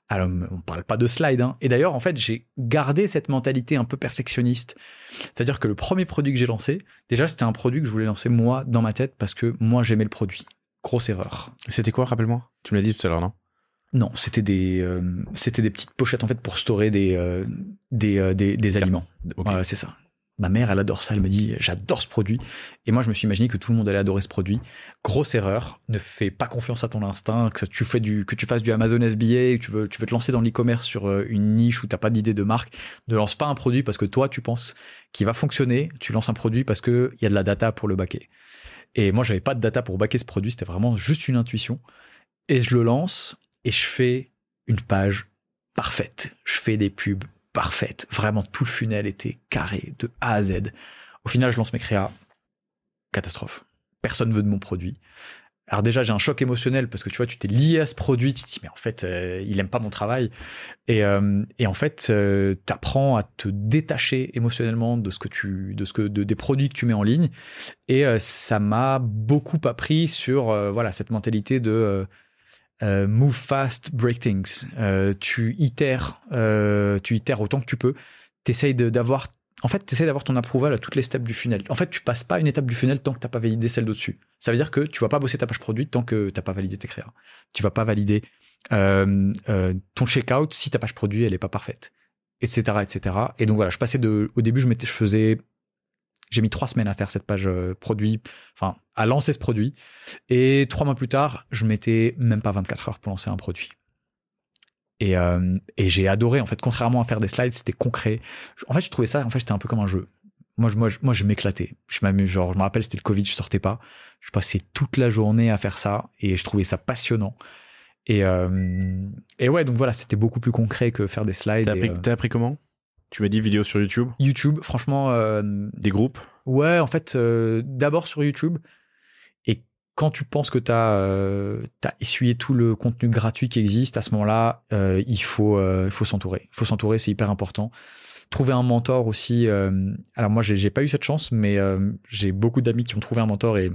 Alors, on parle pas de slide. Hein. Et d'ailleurs, en fait, j'ai gardé cette mentalité un peu perfectionniste. C'est-à-dire que le premier produit que j'ai lancé, déjà, c'était un produit que je voulais lancer moi dans ma tête parce que moi, j'aimais le produit. Grosse erreur. C'était quoi, rappelle-moi Tu me l'as dit tout à l'heure, non Non, c'était des, euh, c'était des petites pochettes en fait pour storer des, euh, des, euh, aliments. Voilà, c'est ça. Ma mère, elle adore ça. Elle me dit, j'adore ce produit. Et moi, je me suis imaginé que tout le monde allait adorer ce produit. Grosse erreur. Ne fais pas confiance à ton instinct. Que tu fais du, que tu fasses du Amazon FBA, que tu veux, te lancer dans l'e-commerce sur euh, une niche où tu t'as pas d'idée de marque. Ne lance pas un produit parce que toi, tu penses qu'il va fonctionner. Tu lances un produit parce qu'il y a de la data pour le baquer. Et moi, j'avais pas de data pour baquer ce produit. C'était vraiment juste une intuition. Et je le lance et je fais une page parfaite. Je fais des pubs parfaite. Vraiment, tout le funnel était carré de A à Z. Au final, je lance mes créas. Catastrophe. Personne veut de mon produit. Alors déjà, j'ai un choc émotionnel parce que tu vois, tu t'es lié à ce produit, tu te dis mais en fait, euh, il aime pas mon travail. Et, euh, en fait, euh, tu apprends à te détacher émotionnellement de ce que tu, de ce que des produits que tu mets en ligne. Et ça m'a beaucoup appris sur voilà cette mentalité de euh, move fast, break things. Euh, euh, tu itères, autant que tu peux. T'essayes d'avoir, en fait, t'essayes d'avoir ton approval à toutes les étapes du funnel. En fait, tu passes pas une étape du funnel tant que t'as pas validé celle d'au-dessus. Ça veut dire que tu vas pas bosser ta page produit tant que tu t'as pas validé tes créas. Tu vas pas valider ton checkout si ta page produit elle est pas parfaite, etc., etc. Et donc voilà, je passais de, au début, je, je faisais j'ai mis trois semaines à faire cette page euh, produit, enfin, à lancer ce produit. Et trois mois plus tard, je mettais même pas 24 heures pour lancer un produit. Euh, et, j'ai adoré, en fait, contrairement à faire des slides, c'était concret. En fait, je trouvais ça, en fait, c'était un peu comme un jeu. Moi, je, moi, moi, je m'éclatais. Je m'amuse, genre, je me rappelle, c'était le Covid, je sortais pas. Je passais toute la journée à faire ça et je trouvais ça passionnant. Et, euh, ouais, donc voilà, c'était beaucoup plus concret que faire des slides. T'as appris, comment tu m'as dit vidéo sur YouTube YouTube, franchement. Euh, Des groupes Ouais, en fait, euh, d'abord sur YouTube. Et quand tu penses que tu as, euh, essuyé tout le contenu gratuit qui existe, à ce moment-là, il faut s'entourer. il faut s'entourer, c'est hyper important. Trouver un mentor aussi. alors, moi, j'ai pas eu cette chance, mais j'ai beaucoup d'amis qui ont trouvé un mentor et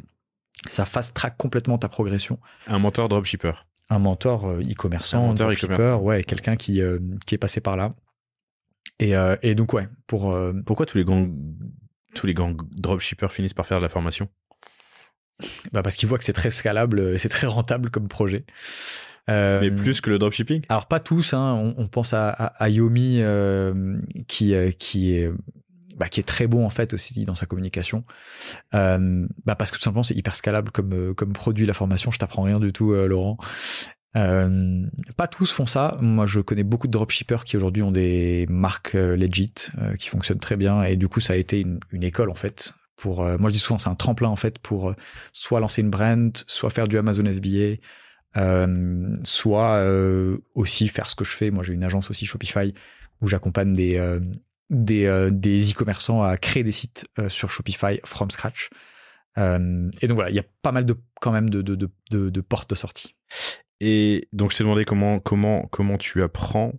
ça fast-track complètement ta progression. Un mentor dropshipper un mentor e-commerçant, un mentor e-commerçant, ouais, quelqu'un qui, qui est passé par là. Euh, et, donc, ouais, pour. Euh, Pourquoi tous les gangs tous les dropshippers finissent par faire de la formation bah, Parce qu'ils voient que c'est très scalable, euh, c'est très rentable comme projet. Mais plus que le dropshipping Alors, pas tous. Hein. on, pense à, Yomi qui, qui est. Bah, qui est très bon en fait aussi dans sa communication, bah, parce que tout simplement c'est hyper scalable comme comme produit la formation. Je t'apprends rien du tout, Laurent. Euh, pas tous font ça. Moi, je connais beaucoup de dropshippers qui aujourd'hui ont des marques euh, legit euh, qui fonctionnent très bien. Et du coup, ça a été une, une école en fait. Pour moi, je dis souvent, c'est un tremplin en fait pour soit lancer une brand, soit faire du Amazon FBA, soit aussi faire ce que je fais. Moi, j'ai une agence aussi Shopify où j'accompagne des des des e-commerçants à créer des sites sur Shopify from scratch. et donc voilà, il y a pas mal de quand même de, de, de, de portes de sortie. Et donc, je t'ai demandé comment, comment, comment tu apprends.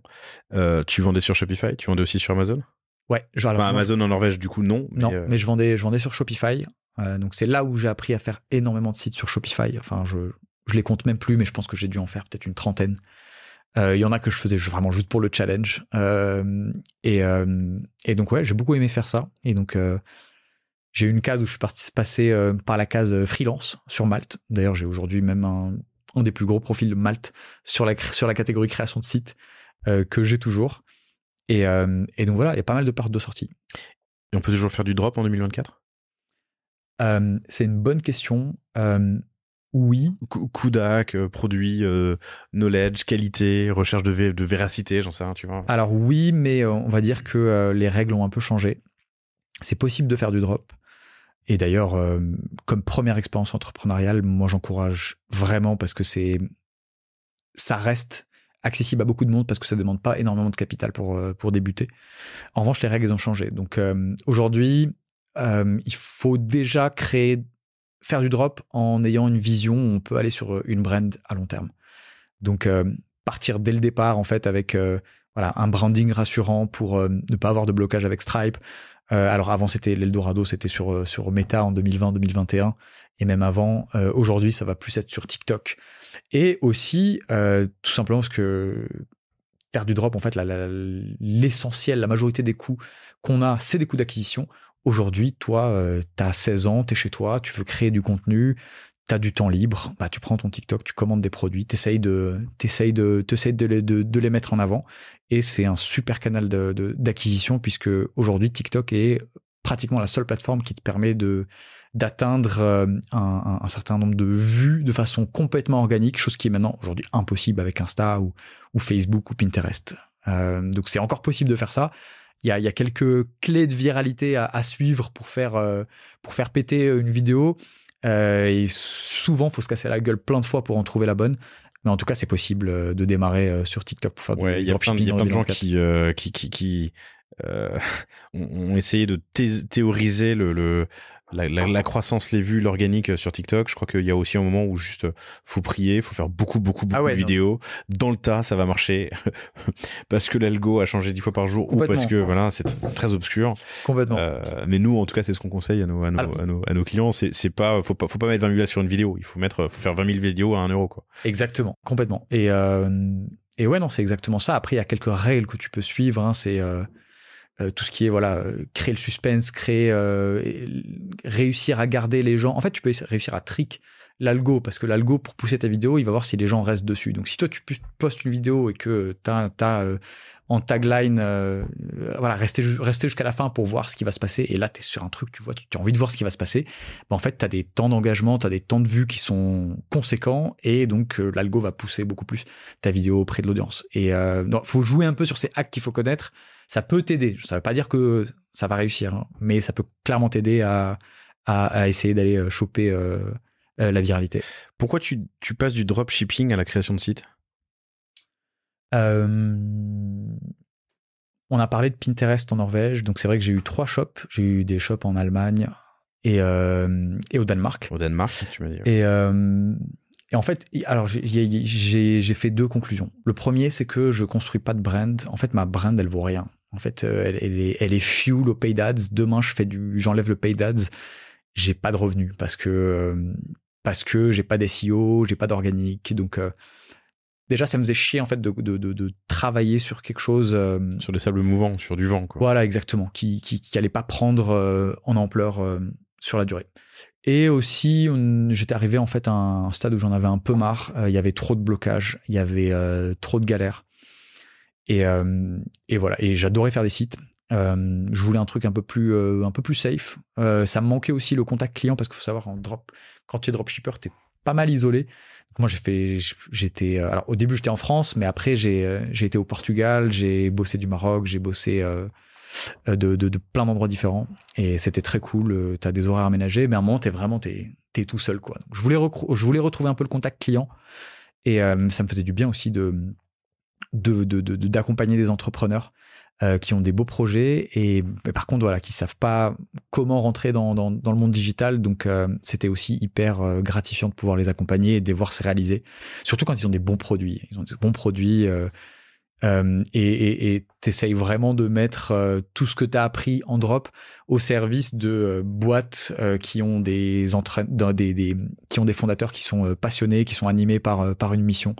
Euh, tu vendais sur Shopify Tu vendais aussi sur Amazon Ouais. Genre, Amazon en Norvège, du coup, non. non, euh, mais je vendais, je vendais sur Shopify. Euh, donc, c'est là où j'ai appris à faire énormément de sites sur Shopify. Enfin, je, je les compte même plus, mais je pense que j'ai dû en faire peut-être une trentaine. Il y en a que je faisais vraiment juste pour le challenge. Et, et, donc, ouais, j'ai beaucoup aimé faire ça. Et donc, j'ai une case où je suis parti, passé par la case freelance sur Malte. D'ailleurs, j'ai aujourd'hui même un un des plus gros profils de Malte sur la, sur la catégorie création de site euh, que j'ai toujours. Euh, et, donc voilà, il y a pas mal de parts de sortie. Et on peut toujours faire du drop en 2024 euh, C'est une bonne question. oui. Kudak, produit, knowledge, qualité, recherche de, de véracité, j'en sais rien, tu vois. Alors oui, mais on va dire que les règles ont un peu changé. C'est possible de faire du drop. Et d'ailleurs, euh, comme première expérience entrepreneuriale, moi j'encourage vraiment parce que c'est, ça reste accessible à beaucoup de monde parce que ça ne demande pas énormément de capital pour, euh, pour débuter. En revanche, les règles ont changé. Donc euh, aujourd'hui, il faut déjà créer, faire du drop en ayant une vision où on peut aller sur une brand à long terme. Donc partir dès le départ en fait avec voilà un branding rassurant pour ne pas avoir de blocage avec Stripe, euh, alors avant, c'était l'Eldorado, c'était sur, euh, sur Meta en 2020-2021, et même avant. Euh, aujourd'hui, ça va plus être sur TikTok. Et aussi, tout simplement parce que faire du drop, en fait, l'essentiel, la, la majorité des coûts qu'on a, c'est des coûts d'acquisition. Aujourd'hui, toi, tu as 16 ans, tu es chez toi, tu veux créer du contenu, tu as du temps libre, bah, tu prends ton TikTok, tu commandes des produits, tu de, de, de, les, de, les mettre en avant. Et c'est un super canal d'acquisition puisque aujourd'hui TikTok est pratiquement la seule plateforme qui te permet de d'atteindre euh, un, certain nombre de vues de façon complètement organique, chose qui est maintenant aujourd'hui impossible avec Insta ou, ou Facebook ou Pinterest. Euh, donc c'est encore possible de faire ça. Il y a, quelques clés de viralité à, suivre pour faire, euh, pour faire péter une vidéo. Euh, et souvent, faut se casser la gueule plein de fois pour en trouver la bonne. Mais en tout cas, c'est possible euh, de démarrer euh, sur TikTok pour faire ouais, Il y a plein, de gens qui, qui, ont, essayé de théoriser le, la, croissance, les vues, l'organique euh, sur TikTok. Je crois qu'il y a aussi un moment où juste euh, faut prier, faut faire beaucoup, beaucoup, ah beaucoup de vidéos. Dans le tas, ça va marcher parce que l'algo a changé dix fois par jour ou parce que voilà, c'est très obscur. Complètement. Euh, mais nous, en tout cas, c'est ce qu'on conseille à nos, clients. C'est, c'est pas, faut pas, mettre 20 000 là sur une vidéo. Il faut mettre, faut faire 20 000 vidéos à un euro, quoi. Exactement, complètement. Et, euh, et ouais, non, c'est exactement ça. Après, il y a quelques règles que tu peux suivre. Hein. c'est euh, tout ce qui est voilà euh, créer le suspense, créer euh, réussir à garder les gens. En fait, tu peux réussir à trick l'algo parce que l'algo pour pousser ta vidéo, il va voir si les gens restent dessus. Donc si toi tu postes une vidéo et que tu as, en tagline voilà, rester jusqu'à la fin pour voir ce qui va se passer et là tu es sur un truc, tu vois, tu as envie de voir ce qui va se passer, ben, en fait, tu as des temps d'engagement, tu as des temps de vue qui sont conséquents et donc l'algo va pousser beaucoup plus ta vidéo auprès de l'audience. Et il faut jouer un peu sur ces hacks qu'il faut connaître ça peut t'aider. Ça ne veut pas dire que ça va réussir, hein, mais ça peut clairement t'aider à, essayer d'aller euh, choper euh, euh, la viralité. Pourquoi tu, passes du dropshipping à la création de sites On a parlé de Pinterest en Norvège, donc c'est vrai que j'ai eu trois shops. J'ai eu des shops en Allemagne et, au Danemark. Au Danemark, tu veux dire. Et, et en fait, alors j'ai fait deux conclusions. Le premier, c'est que je construis pas de brand. En fait, ma brand, elle vaut rien. En fait, euh, elle, est, fuel au paid ads. Demain, je fais du, j'enlève le paid ads. J'ai pas de revenus parce que, euh, parce que j'ai pas d'SEO, j'ai pas d'organique. Donc, euh, déjà, ça me faisait chier, en fait, de, travailler sur quelque chose. sur des sables mouvants, sur du vent, Voilà, exactement. Qui, qui, pas prendre en ampleur sur la durée. Et aussi, j'étais arrivé, en fait, à un stade où j'en avais un peu marre. Il y avait trop de blocages, il y avait trop de galères. Et, euh, et voilà. Et j'adorais faire des sites. Euh, je voulais un truc un peu plus, euh, un peu plus safe. ça me manquait aussi le contact client parce qu'il faut savoir, en drop, quand tu es dropshipper, tu es pas mal isolé. moi, j'ai fait, j'étais, alors au début, j'étais en France, mais après, j'ai, j'ai été au Portugal, j'ai bossé du Maroc, j'ai bossé de, de, de, plein d'endroits différents. Et c'était très cool. Tu as des horaires aménagés, mais à un moment, t'es es vraiment, t'es, t'es tout seul, quoi. Donc, je voulais, je voulais retrouver un peu le contact client. Et ça me faisait du bien aussi de, d'accompagner des entrepreneurs euh, qui ont des beaux projets et par contre voilà qui savent pas comment rentrer dans, le monde digital donc euh, c'était aussi hyper euh, gratifiant de pouvoir les accompagner et de les voir se réaliser surtout quand ils ont des bons produits ils ont des bons produits et t'essayes vraiment de mettre tout ce que tu as appris en drop au service de boîtes qui ont des, qui ont des fondateurs qui sont passionnés, qui sont animés par, par une mission.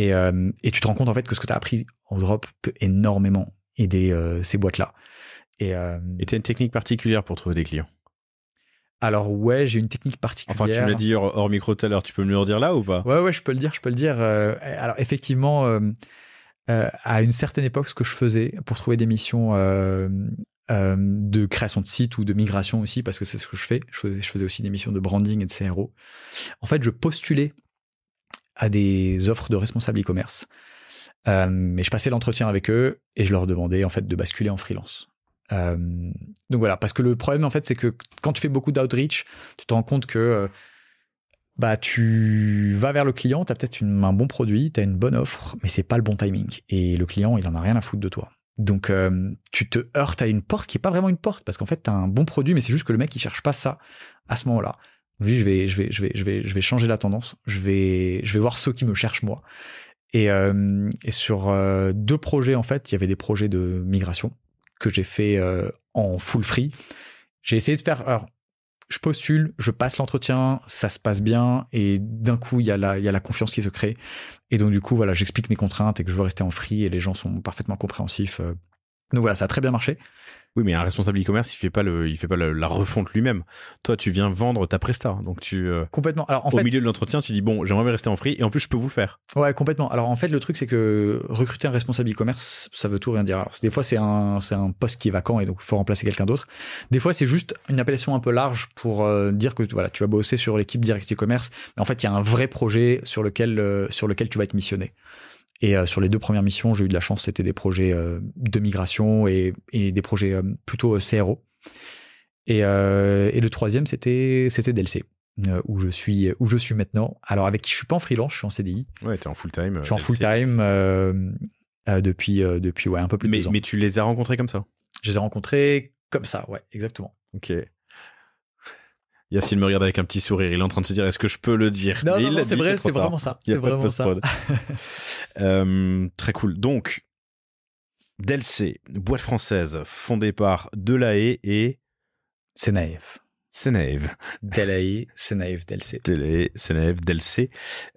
Euh, et, tu te rends compte en fait que ce que tu as appris en drop peut énormément aider euh, ces boîtes-là. Et euh, tu as une technique particulière pour trouver des clients alors ouais, j'ai une technique particulière. Enfin, tu me l'as dit hors, micro tout à l'heure, tu peux me le redire là ou pas Ouais, ouais, je peux le dire, je peux le dire. Euh, alors effectivement, à une certaine époque, ce que je faisais pour trouver des missions de création de site ou de migration aussi, parce que c'est ce que je fais, je faisais, je faisais aussi des missions de branding et de CRO, en fait, je postulais à des offres de responsables e-commerce. Euh, mais je passais l'entretien avec eux et je leur demandais en fait de basculer en freelance. Euh, donc voilà, parce que le problème en fait, c'est que quand tu fais beaucoup d'outreach, tu te rends compte que euh, bah tu vas vers le client, tu as peut-être un bon produit, tu as une bonne offre, mais c'est pas le bon timing et le client, il en a rien à foutre de toi. Donc tu te heurtes à une porte qui est pas vraiment une porte parce qu'en fait tu as un bon produit mais c'est juste que le mec il cherche pas ça à ce moment-là je vais, je vais, je vais, je vais, je vais changer la tendance. Je vais, je vais voir ceux qui me cherchent moi. Et, euh, et sur euh, deux projets en fait, il y avait des projets de migration que j'ai fait euh, en full free. J'ai essayé de faire. Alors, je postule, je passe l'entretien, ça se passe bien, et d'un coup, il y, a la, il y a la confiance qui se crée. Et donc, du coup, voilà, j'explique mes contraintes et que je veux rester en free, et les gens sont parfaitement compréhensifs. Euh. Donc voilà, ça a très bien marché. Oui, mais un responsable e-commerce, il fait pas le, il fait pas la refonte lui-même. Toi, tu viens vendre ta presta, hein, donc tu euh, complètement. Alors au milieu de l'entretien, tu dis bon, j'aimerais rester en free et en plus je peux vous faire. Ouais, complètement. Alors en fait, le truc c'est que recruter un responsable e-commerce, ça veut tout rien dire. Alors des fois c'est un, c'est un poste qui est vacant et donc faut remplacer quelqu'un d'autre. Des fois c'est juste une appellation un peu large pour euh, dire que voilà, tu vas bosser sur l'équipe direct e-commerce, mais en fait il y a un vrai projet sur lequel, euh, sur lequel tu vas être missionné. Et euh, sur les deux premières missions, j'ai eu de la chance, c'était des projets euh, de migration et, des projets euh, plutôt CRO. Et, le troisième, c'était DLC, où, je suis, où je suis maintenant. Alors, avec qui je suis pas en freelance, je suis en CDI. Ouais, t'es en full-time. Je suis en full-time depuis, depuis ouais, un peu plus de mais, ans. Mais tu les as rencontrés comme ça Je les ai rencontrés comme ça, ouais, exactement. Ok. Yacine me regarde avec un petit sourire. Il est en train de se dire est-ce que je peux le dire Non, c'est vrai, c'est vraiment ça. C'est vraiment ça. Euh, très cool. Donc, Delc, boîte française fondée par Delahaye et naïf Senaev. Delay, Senaev, DLC. Delay, Senaev, DLC.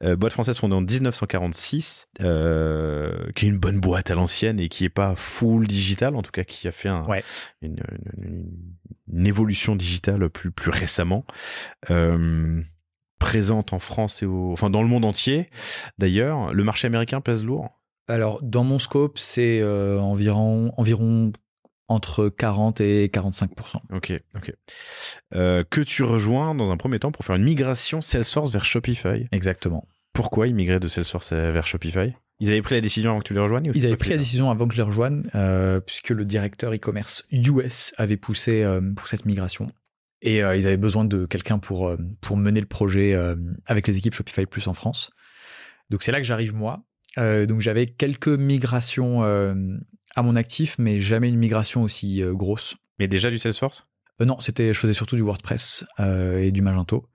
Euh, boîte française fondée en 1946, euh, qui est une bonne boîte à l'ancienne et qui n'est pas full digital, en tout cas qui a fait une, évolution digitale plus, plus récemment. Euh, présente en France et au, enfin dans le monde entier d'ailleurs. Le marché américain pèse lourd. Alors dans mon scope, c'est environ environ entre 40 et 45 Ok, ok. Euh, que tu rejoins dans un premier temps pour faire une migration Salesforce vers Shopify. Exactement. Pourquoi immigrer de Salesforce vers Shopify Ils avaient pris la décision avant que tu les rejoignes Ils avaient pris la décision avant que je les rejoigne, euh, puisque le directeur e-commerce US avait poussé euh, pour cette migration. Et ils avaient besoin de quelqu'un pour, pour mener le projet avec les équipes Shopify Plus en France. Donc c'est là que j'arrive moi. donc j'avais quelques migrations à mon actif, mais jamais une migration aussi euh, grosse. Mais déjà du Salesforce euh, Non, c'était, je faisais surtout du WordPress euh, et du Magento.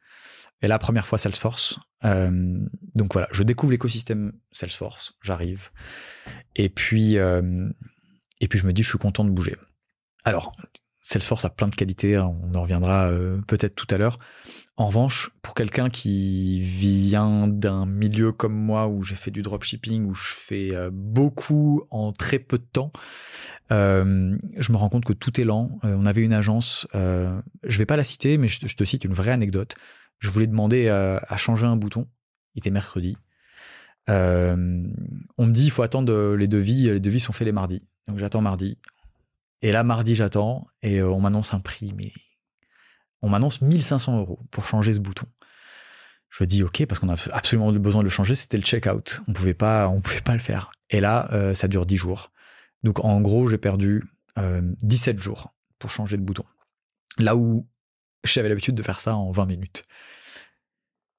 Et la première fois Salesforce. donc voilà, je découvre l'écosystème Salesforce, j'arrive. Et puis, et puis je me dis, je suis content de bouger. Alors, Salesforce a plein de qualités, hein, on en reviendra peut-être tout à l'heure. En revanche, pour quelqu'un qui vient d'un milieu comme moi où j'ai fait du dropshipping, où je fais euh, beaucoup en très peu de temps, euh, je me rends compte que tout est lent. Euh, on avait une agence, je je vais pas la citer, mais je, te cite une vraie anecdote. Je voulais demander à changer un bouton. Il était mercredi. on me dit il faut attendre les devis. Les devis sont faits les mardis. Donc j'attends mardi. Et là mardi j'attends et on m'annonce un prix mais on m'annonce 1500 euros pour changer ce bouton. Je me dis OK parce qu'on a absolument besoin de le changer. C'était le checkout. On ne pouvait pas le faire. Et là, euh, ça dure 10 jours. Donc en gros, j'ai perdu 17 euh, jours pour changer de bouton. Là où j'avais l'habitude de faire ça en 20 minutes.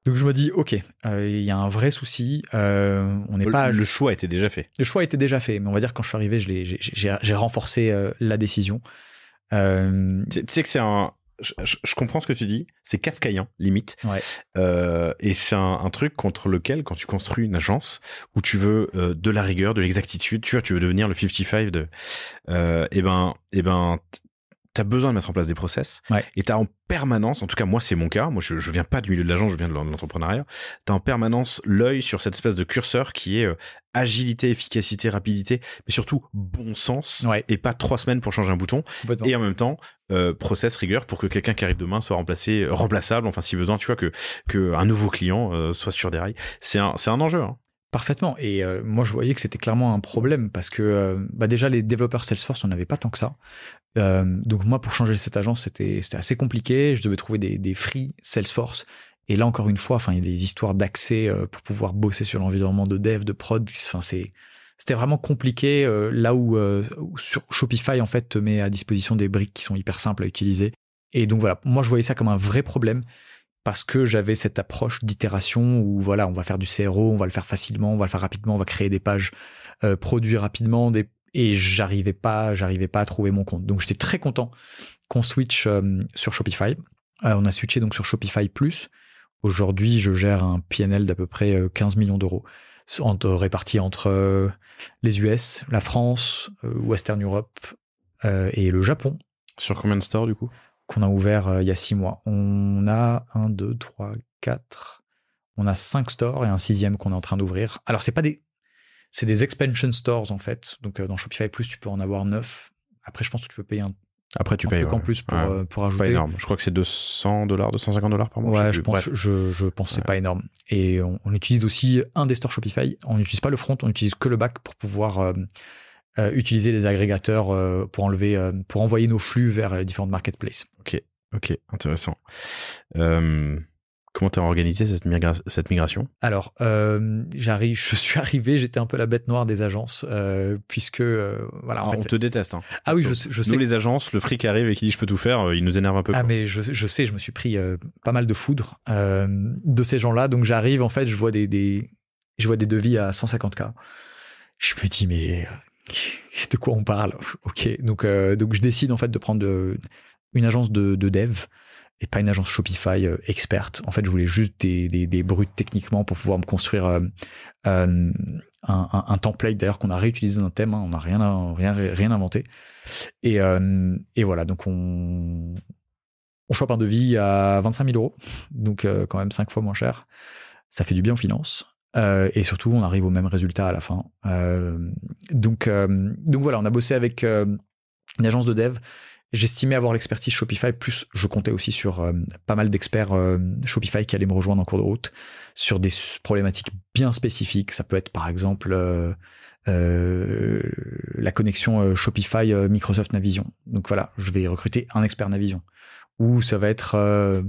Donc je me dis, ok, euh, il y a un vrai souci. on n'est pas. Le choix était déjà fait. Le choix était déjà fait, mais on va dire quand je suis arrivé, j'ai renforcé la décision. Tu sais que c'est un, je, comprends ce que tu dis. C'est kafkaïen, limite. Euh, et c'est un, truc contre lequel, quand tu construis une agence où tu veux euh, de la rigueur, de l'exactitude, tu vois, tu veux devenir le 55 de, euh, et eh ben, et eh ben, tu besoin de mettre en place des process et tu en permanence, en tout cas moi c'est mon cas, moi je, viens pas du milieu de l'agence, je viens de l'entrepreneuriat, tu as en permanence l'œil sur cette espèce de curseur qui est euh, agilité, efficacité, rapidité, mais surtout bon sens et pas trois semaines pour changer un bouton et en même temps euh, process rigueur pour que quelqu'un qui arrive demain soit remplacé, euh, remplaçable, enfin si besoin, tu vois que que un nouveau client soit sur des rails. C'est un c'est un enjeu. Hein. Parfaitement. Et euh, moi, je voyais que c'était clairement un problème parce que euh, bah déjà, les développeurs Salesforce, on n'avait pas tant que ça. Euh, donc moi, pour changer cette agence, c'était assez compliqué. Je devais trouver des, des free Salesforce. Et là, encore une fois, enfin, il y a des histoires d'accès pour pouvoir bosser sur l'environnement de dev, de prod. c'était vraiment compliqué là où, sur Shopify en fait te met à disposition des briques qui sont hyper simples à utiliser. Et donc voilà, moi je voyais ça comme un vrai problème parce que j'avais cette approche d'itération où voilà, on va faire du CRO, on va le faire facilement, on va le faire rapidement, on va créer des pages, euh, produits rapidement, et j'arrivais pas, j'arrivais pas à trouver mon compte. Donc j'étais très content qu'on switch euh, sur Shopify. Euh, on a switché donc sur Shopify Plus. Aujourd'hui, je gère un PNL d'à peu près 15 millions d'euros, répartis entre les US, la France, Western Europe et le Japon. Sur combien de stores du coup qu'on a ouvert euh, il y a six mois. On a un, deux, trois, quatre. On a cinq stores et un sixième qu'on est en train d'ouvrir. Alors, c'est pas des. C'est des expansion stores en fait. Donc euh, dans Shopify Plus, tu peux en avoir neuf. Après, je pense que tu peux payer un, après, tu payes. Truc en plus pour, euh, ajouter. Pas énorme. Je crois que c'est 200 dollars, 250 dollars par mois. Ouais, je, pense, pense que c'est pas énorme. Et on, utilise aussi un des stores Shopify. On n'utilise pas le front, on utilise que le back pour pouvoir euh, utiliser les agrégateurs euh, pour enlever, euh, pour envoyer nos flux vers les différentes marketplaces. Ok, ok, intéressant. Comment tu as organisé cette, cette migration Alors, j'arrive, je suis arrivé, j'étais un peu la bête noire des agences, puisque voilà. Ah, on te déteste. Hein. Ah oui, je, sais. Nous les agences, le fric arrive et qui dit je peux tout faire, il nous énerve un peu. Ah mais je, sais, je me suis pris pas mal de foudre de ces gens-là, donc j'arrive en fait, je vois des, des, je vois des devis à 150 k. Je me dis mais de quoi on parle Ok, donc, euh, donc je décide en fait de prendre euh, une agence de, dev et pas une agence Shopify euh, experte. En fait, je voulais juste des, des, brutes techniquement pour pouvoir me construire un, template d'ailleurs qu'on a réutilisé dans thème. Hein. on n'a rien, rien, rien inventé. Et, voilà, donc on, on chope un devis à 25 000 euros, donc quand même 5 fois moins cher. Ça fait du bien en finance. Euh, et surtout, on arrive au même résultat à la fin. Euh, donc, euh, donc voilà, on a bossé avec une agence de dev. J'estimais avoir l'expertise Shopify, plus je comptais aussi sur pas mal d'experts Shopify qui allaient me rejoindre en cours de route sur des problématiques bien spécifiques. Ça peut être par exemple la connexion Shopify Microsoft Navision. Donc voilà, je vais recruter un expert Navision où ça va être euh,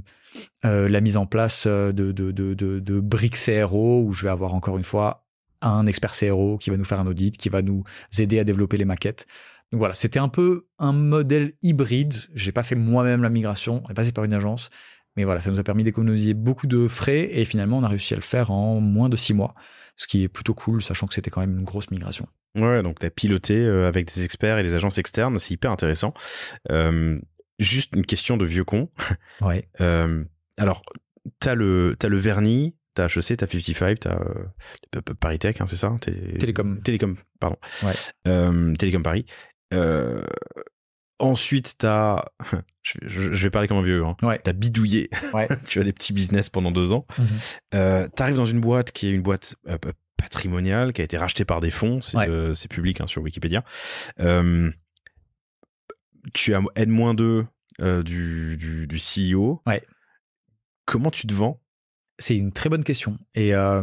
euh, la mise en place euh, de, de, de, de, briques CRO, où je vais avoir encore une fois un expert CRO qui va nous faire un audit, qui va nous aider à développer les maquettes. Donc voilà, c'était un peu un modèle hybride. J'ai pas fait moi-même la migration, est passé par une agence, mais voilà, ça nous a permis d'économiser beaucoup de frais et finalement on a réussi à le faire en moins de six mois, ce qui est plutôt cool, sachant que c'était quand même une grosse migration. Ouais, donc tu as piloté avec des experts et des agences externes, c'est hyper intéressant. Euh, Juste une question de vieux con. Ouais. Euh, alors, t'as le, as le vernis, t'as HEC, t'as 55, t'as euh, Paris Tech, hein, c'est ça Télécom. Télécom, pardon. Ouais. Euh, Télécom Paris. Euh, ensuite, t'as. Je, je, vais parler comme un vieux. Hein. Ouais. T'as bidouillé. Ouais. tu as des petits business pendant deux ans. Mm-hmm. Euh, t'arrives dans une boîte qui est une boîte patrimoniale, qui a été rachetée par des fonds. C'est public hein, sur Wikipédia. Euh, tu es à N-2 du, du, CEO. Ouais. Comment tu te vends C'est une très bonne question. Et, euh,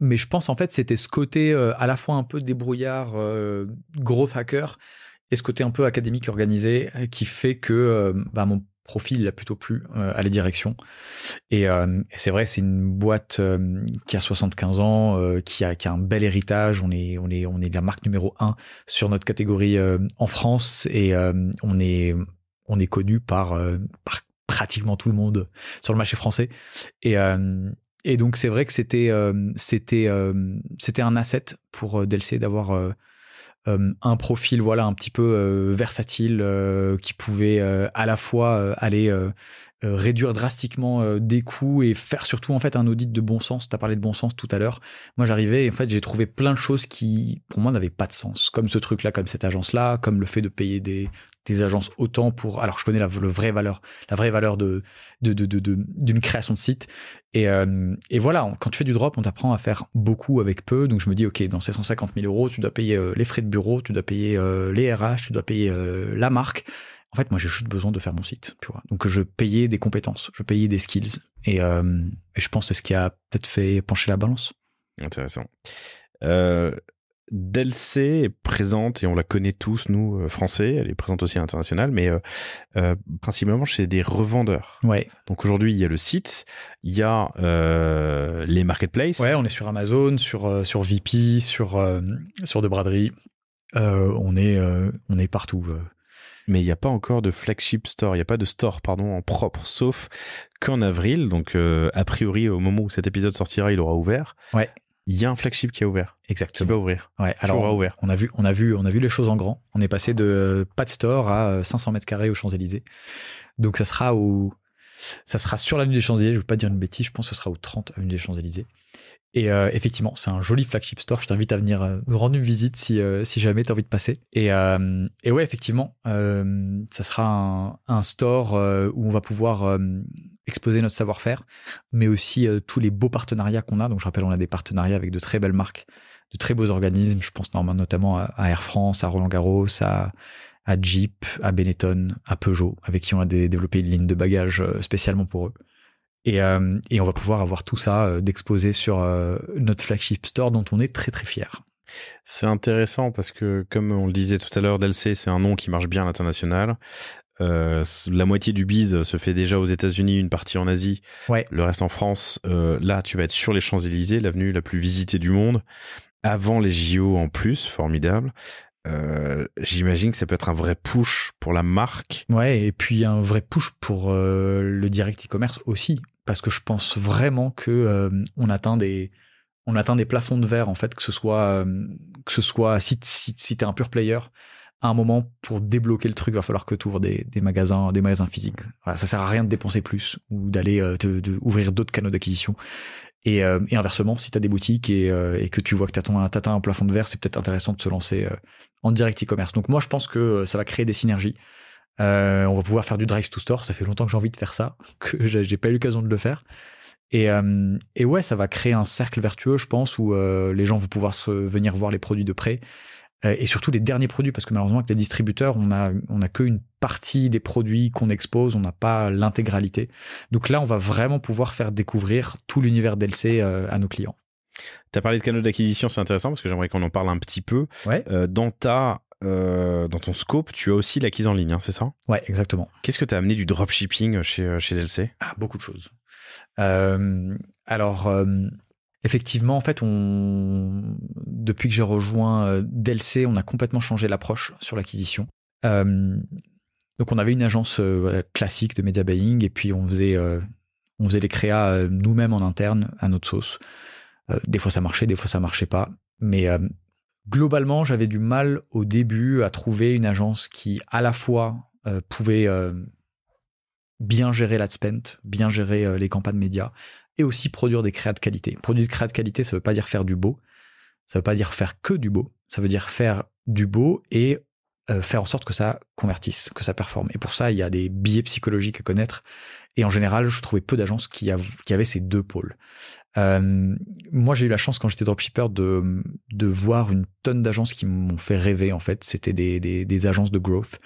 mais je pense en fait c'était ce côté euh, à la fois un peu débrouillard, euh, gros hacker, et ce côté un peu académique organisé qui fait que bah, mon profil, plutôt plus euh, à la direction. Euh, et, c'est vrai, c'est une boîte euh, qui a 75 ans, qui a, un bel héritage. On est, on est, on est la marque numéro un sur notre catégorie en France et on est, on est connu par, pratiquement tout le monde sur le marché français. Et, et donc c'est vrai que c'était, c'était, c'était un asset pour DLC d'avoir euh, un profil voilà un petit peu euh, versatile euh, qui pouvait à la fois aller euh, réduire drastiquement euh, des coûts et faire surtout en fait un audit de bon sens. Tu as parlé de bon sens tout à l'heure. Moi j'arrivais et en fait j'ai trouvé plein de choses qui pour moi n'avaient pas de sens. Comme ce truc-là, comme cette agence-là, comme le fait de payer des, des agences autant pour... Alors je connais la, le vraie valeur, la vraie valeur de, d'une création de site. Et, euh, et, voilà, quand tu fais du drop, on t'apprend à faire beaucoup avec peu. Donc je me dis, ok, dans ces 150 000 euros, tu dois payer les frais de bureau, tu dois payer les RH, tu dois payer la marque en fait, moi, j'ai juste besoin de faire mon site, tu vois. Donc, je payais des compétences, je payais des skills. Et, euh, je pense que c'est ce qui a peut-être fait pencher la balance. Intéressant. Euh, est présente et on la connaît tous, nous, euh, français. Elle est présente aussi à l'international, mais euh, principalement c'est des revendeurs. Ouais. Donc aujourd'hui, il y a le site, il y a les marketplaces. Ouais, on est sur Amazon, sur, sur VP, sur, sur De Braderie. on, est, on est partout mais il n'y a pas encore de flagship store, il n'y a pas de store pardon en propre, sauf qu'en avril, donc euh, a priori au moment où cet épisode sortira, il aura ouvert. Ouais. Il y a un flagship qui est ouvert. Exactement. Qui va ouvrir. On a vu, on a vu, on a vu les choses en grand. On est passé de pas de store à 500 euh, mètres carrés aux Champs Élysées. Donc ça sera au, ça sera sur l'avenue des Champs Élysées. Je ne veux pas dire une bêtise. Je pense que ce sera au 30 avenue des Champs Élysées. Et euh, effectivement, c'est un joli flagship store. Je t'invite à venir euh, nous rendre une visite si, euh, si jamais tu as envie de passer. Et, et ouais, effectivement, ça sera un, un store où on va pouvoir exposer notre savoir-faire, mais aussi tous les beaux partenariats qu'on a. Donc, je rappelle, on a des partenariats avec de très belles marques, de très beaux organismes. Je pense notamment à Air France, à Roland Garros, à, Jeep, à Benetton, à Peugeot, avec qui on a développé une ligne de bagages spécialement pour eux. Euh, et, on va pouvoir avoir tout ça euh, d'exposer d'exposé sur euh, notre flagship store dont on est très très fier. C'est intéressant parce que comme on le disait tout à l'heure, DLC c'est un nom qui marche bien à l'international. la moitié du biz se fait déjà aux États-Unis, une partie en Asie, le reste en France. là, tu vas être sur les Champs-Élysées, l'avenue la plus visitée du monde, avant les JO en plus, formidable. j'imagine que ça peut être un vrai push pour la marque. Ouais, et puis un vrai push pour le direct e-commerce aussi parce que je pense vraiment que euh, on atteint des on atteint des plafonds de verre en fait que ce soit euh, que ce soit si si, si t'es un pur player à un moment pour débloquer le truc il va falloir que tu ouvres des, magasins des magasins physiques Ça ça sert à rien de dépenser plus ou d'aller euh, ouvrir d'autres canaux d'acquisition et, inversement si tu as des boutiques et, et, que tu vois que tu atteint un plafond de verre c'est peut-être intéressant de se lancer en direct e-commerce donc moi je pense que ça va créer des synergies euh, on va pouvoir faire du drive to store. Ça fait longtemps que j'ai envie de faire ça, que j'ai pas eu l'occasion de le faire. Euh, et, ouais, ça va créer un cercle vertueux, je pense, où euh, les gens vont pouvoir venir voir les produits de près. et surtout les derniers produits, parce que malheureusement, avec les distributeurs, on a, on qu'une partie des produits qu'on expose, on n'a pas l'intégralité. Donc là, on va vraiment pouvoir faire découvrir tout l'univers DLC à nos clients. Tu as parlé de canaux d'acquisition, c'est intéressant parce que j'aimerais qu'on en parle un petit peu. dans ta euh, dans ton scope, tu as aussi l'acquise en ligne, hein, c'est ça Ouais, exactement. Qu'est-ce que tu as amené du dropshipping chez, euh, chez DLC ah, Beaucoup de choses. Euh, alors, effectivement, en fait, on... depuis que j'ai rejoint DLC, on a complètement changé l'approche sur l'acquisition. donc, on avait une agence classique de media buying et puis on faisait, on faisait les créas nous-mêmes en interne à notre sauce. des fois ça marchait, des fois ça marchait pas. Mais globalement, j'avais du mal au début à trouver une agence qui, à la fois, euh, pouvait euh, bien gérer l'ad spend, bien gérer euh, les campagnes médias, et aussi produire des créas de qualité. Produire des créas de qualité, ça ne veut pas dire faire du beau, ça ne veut pas dire faire que du beau, ça veut dire faire du beau et euh, faire en sorte que ça convertisse, que ça performe. Et pour ça, il y a des billets psychologiques à connaître. Et en général, je trouvais peu d'agences qui, avaient ces deux pôles. Euh, moi, j'ai eu la chance quand j'étais dropshipper de, de voir une tonne d'agences qui m'ont fait rêver. En fait, c'était des, agences de growth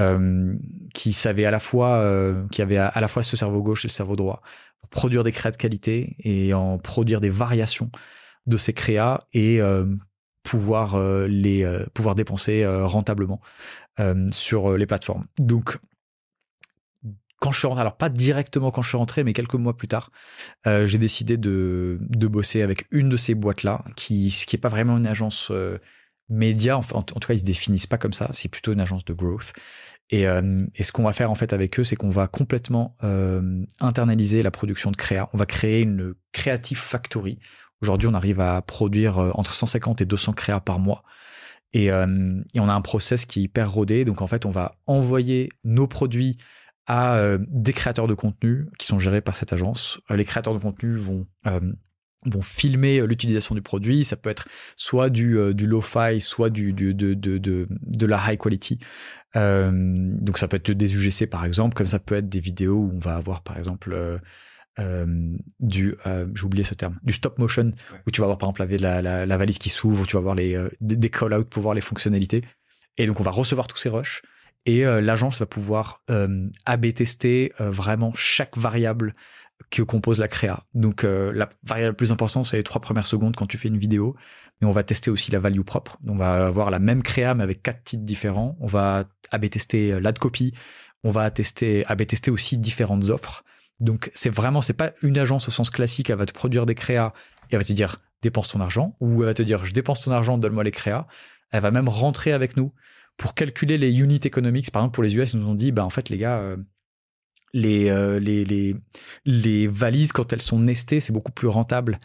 euh, qui savaient à la fois, qui avaient à, la fois ce cerveau gauche et le cerveau droit produire des créas de qualité et en produire des variations de ces créas et euh, pouvoir euh, les euh, pouvoir dépenser euh, rentablement sur les plateformes. Donc quand je suis alors pas directement quand je suis rentré, mais quelques mois plus tard, j'ai décidé de, de, bosser avec une de ces boîtes-là, qui, ce qui n'est pas vraiment une agence média, en, en, tout cas ils se définissent pas comme ça, c'est plutôt une agence de growth. Et, et ce qu'on va faire en fait avec eux, c'est qu'on va complètement internaliser la production de créa. On va créer une creative factory Aujourd'hui, on arrive à produire euh, entre 150 et 200 créas par mois. Euh, et, on a un process qui est hyper rodé. Donc, en fait, on va envoyer nos produits à euh, des créateurs de contenu qui sont gérés par cette agence. les créateurs de contenu vont vont filmer l'utilisation du produit. Ça peut être soit du, low-fi, soit du, de, la high quality. donc ça peut être des UGC par exemple, comme ça peut être des vidéos où on va avoir par exemple... Euh, du, euh, j'ai oublié ce terme, du stop motion, où tu vas voir par exemple la, la, la valise qui s'ouvre, tu vas voir les, euh, des call out pour voir les fonctionnalités. Et donc on va recevoir tous ces rushs et l'agence va pouvoir AB tester vraiment chaque variable que compose la créa. Donc la variable la plus importante, c'est les trois premières secondes quand tu fais une vidéo. Mais on va tester aussi la value propre. On va avoir la même créa mais avec quatre titres différents. On va AB tester l'ad copy. On va tester, AB tester aussi différentes offres donc c'est vraiment, c'est pas une agence au sens classique, elle va te produire des créas et elle va te dire dépense ton argent, ou elle va te dire je dépense ton argent, donne-moi les créas. Elle va même rentrer avec nous pour calculer les unit economics. Par exemple, pour les US, ils nous ont dit, bah, en fait, les gars, euh, les, euh, les, les, les, valises, quand elles sont nestées, c'est beaucoup plus rentable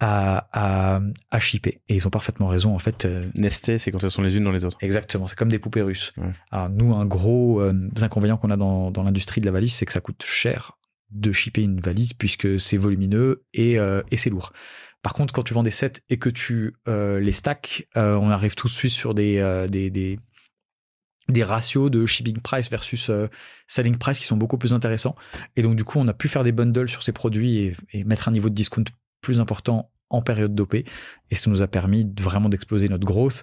à, à, à shipper. Et ils ont parfaitement raison, en fait. Euh, nestées, c'est quand elles sont les unes dans les autres. Exactement, c'est comme des poupées russes. Alors, ah, nous, un gros inconvénient qu'on a dans, dans l'industrie de la valise, c'est que ça coûte cher de shipper une valise puisque c'est volumineux et, euh, et c'est lourd. Par contre, quand tu vends des sets et que tu euh, les stacks, euh, on arrive tout de suite sur des, des, des, ratios de shipping price versus selling price qui sont beaucoup plus intéressants. Et donc, du coup, on a pu faire des bundles sur ces produits et, mettre un niveau de discount plus important en période d'OP Et ça nous a permis vraiment d'exploser notre growth.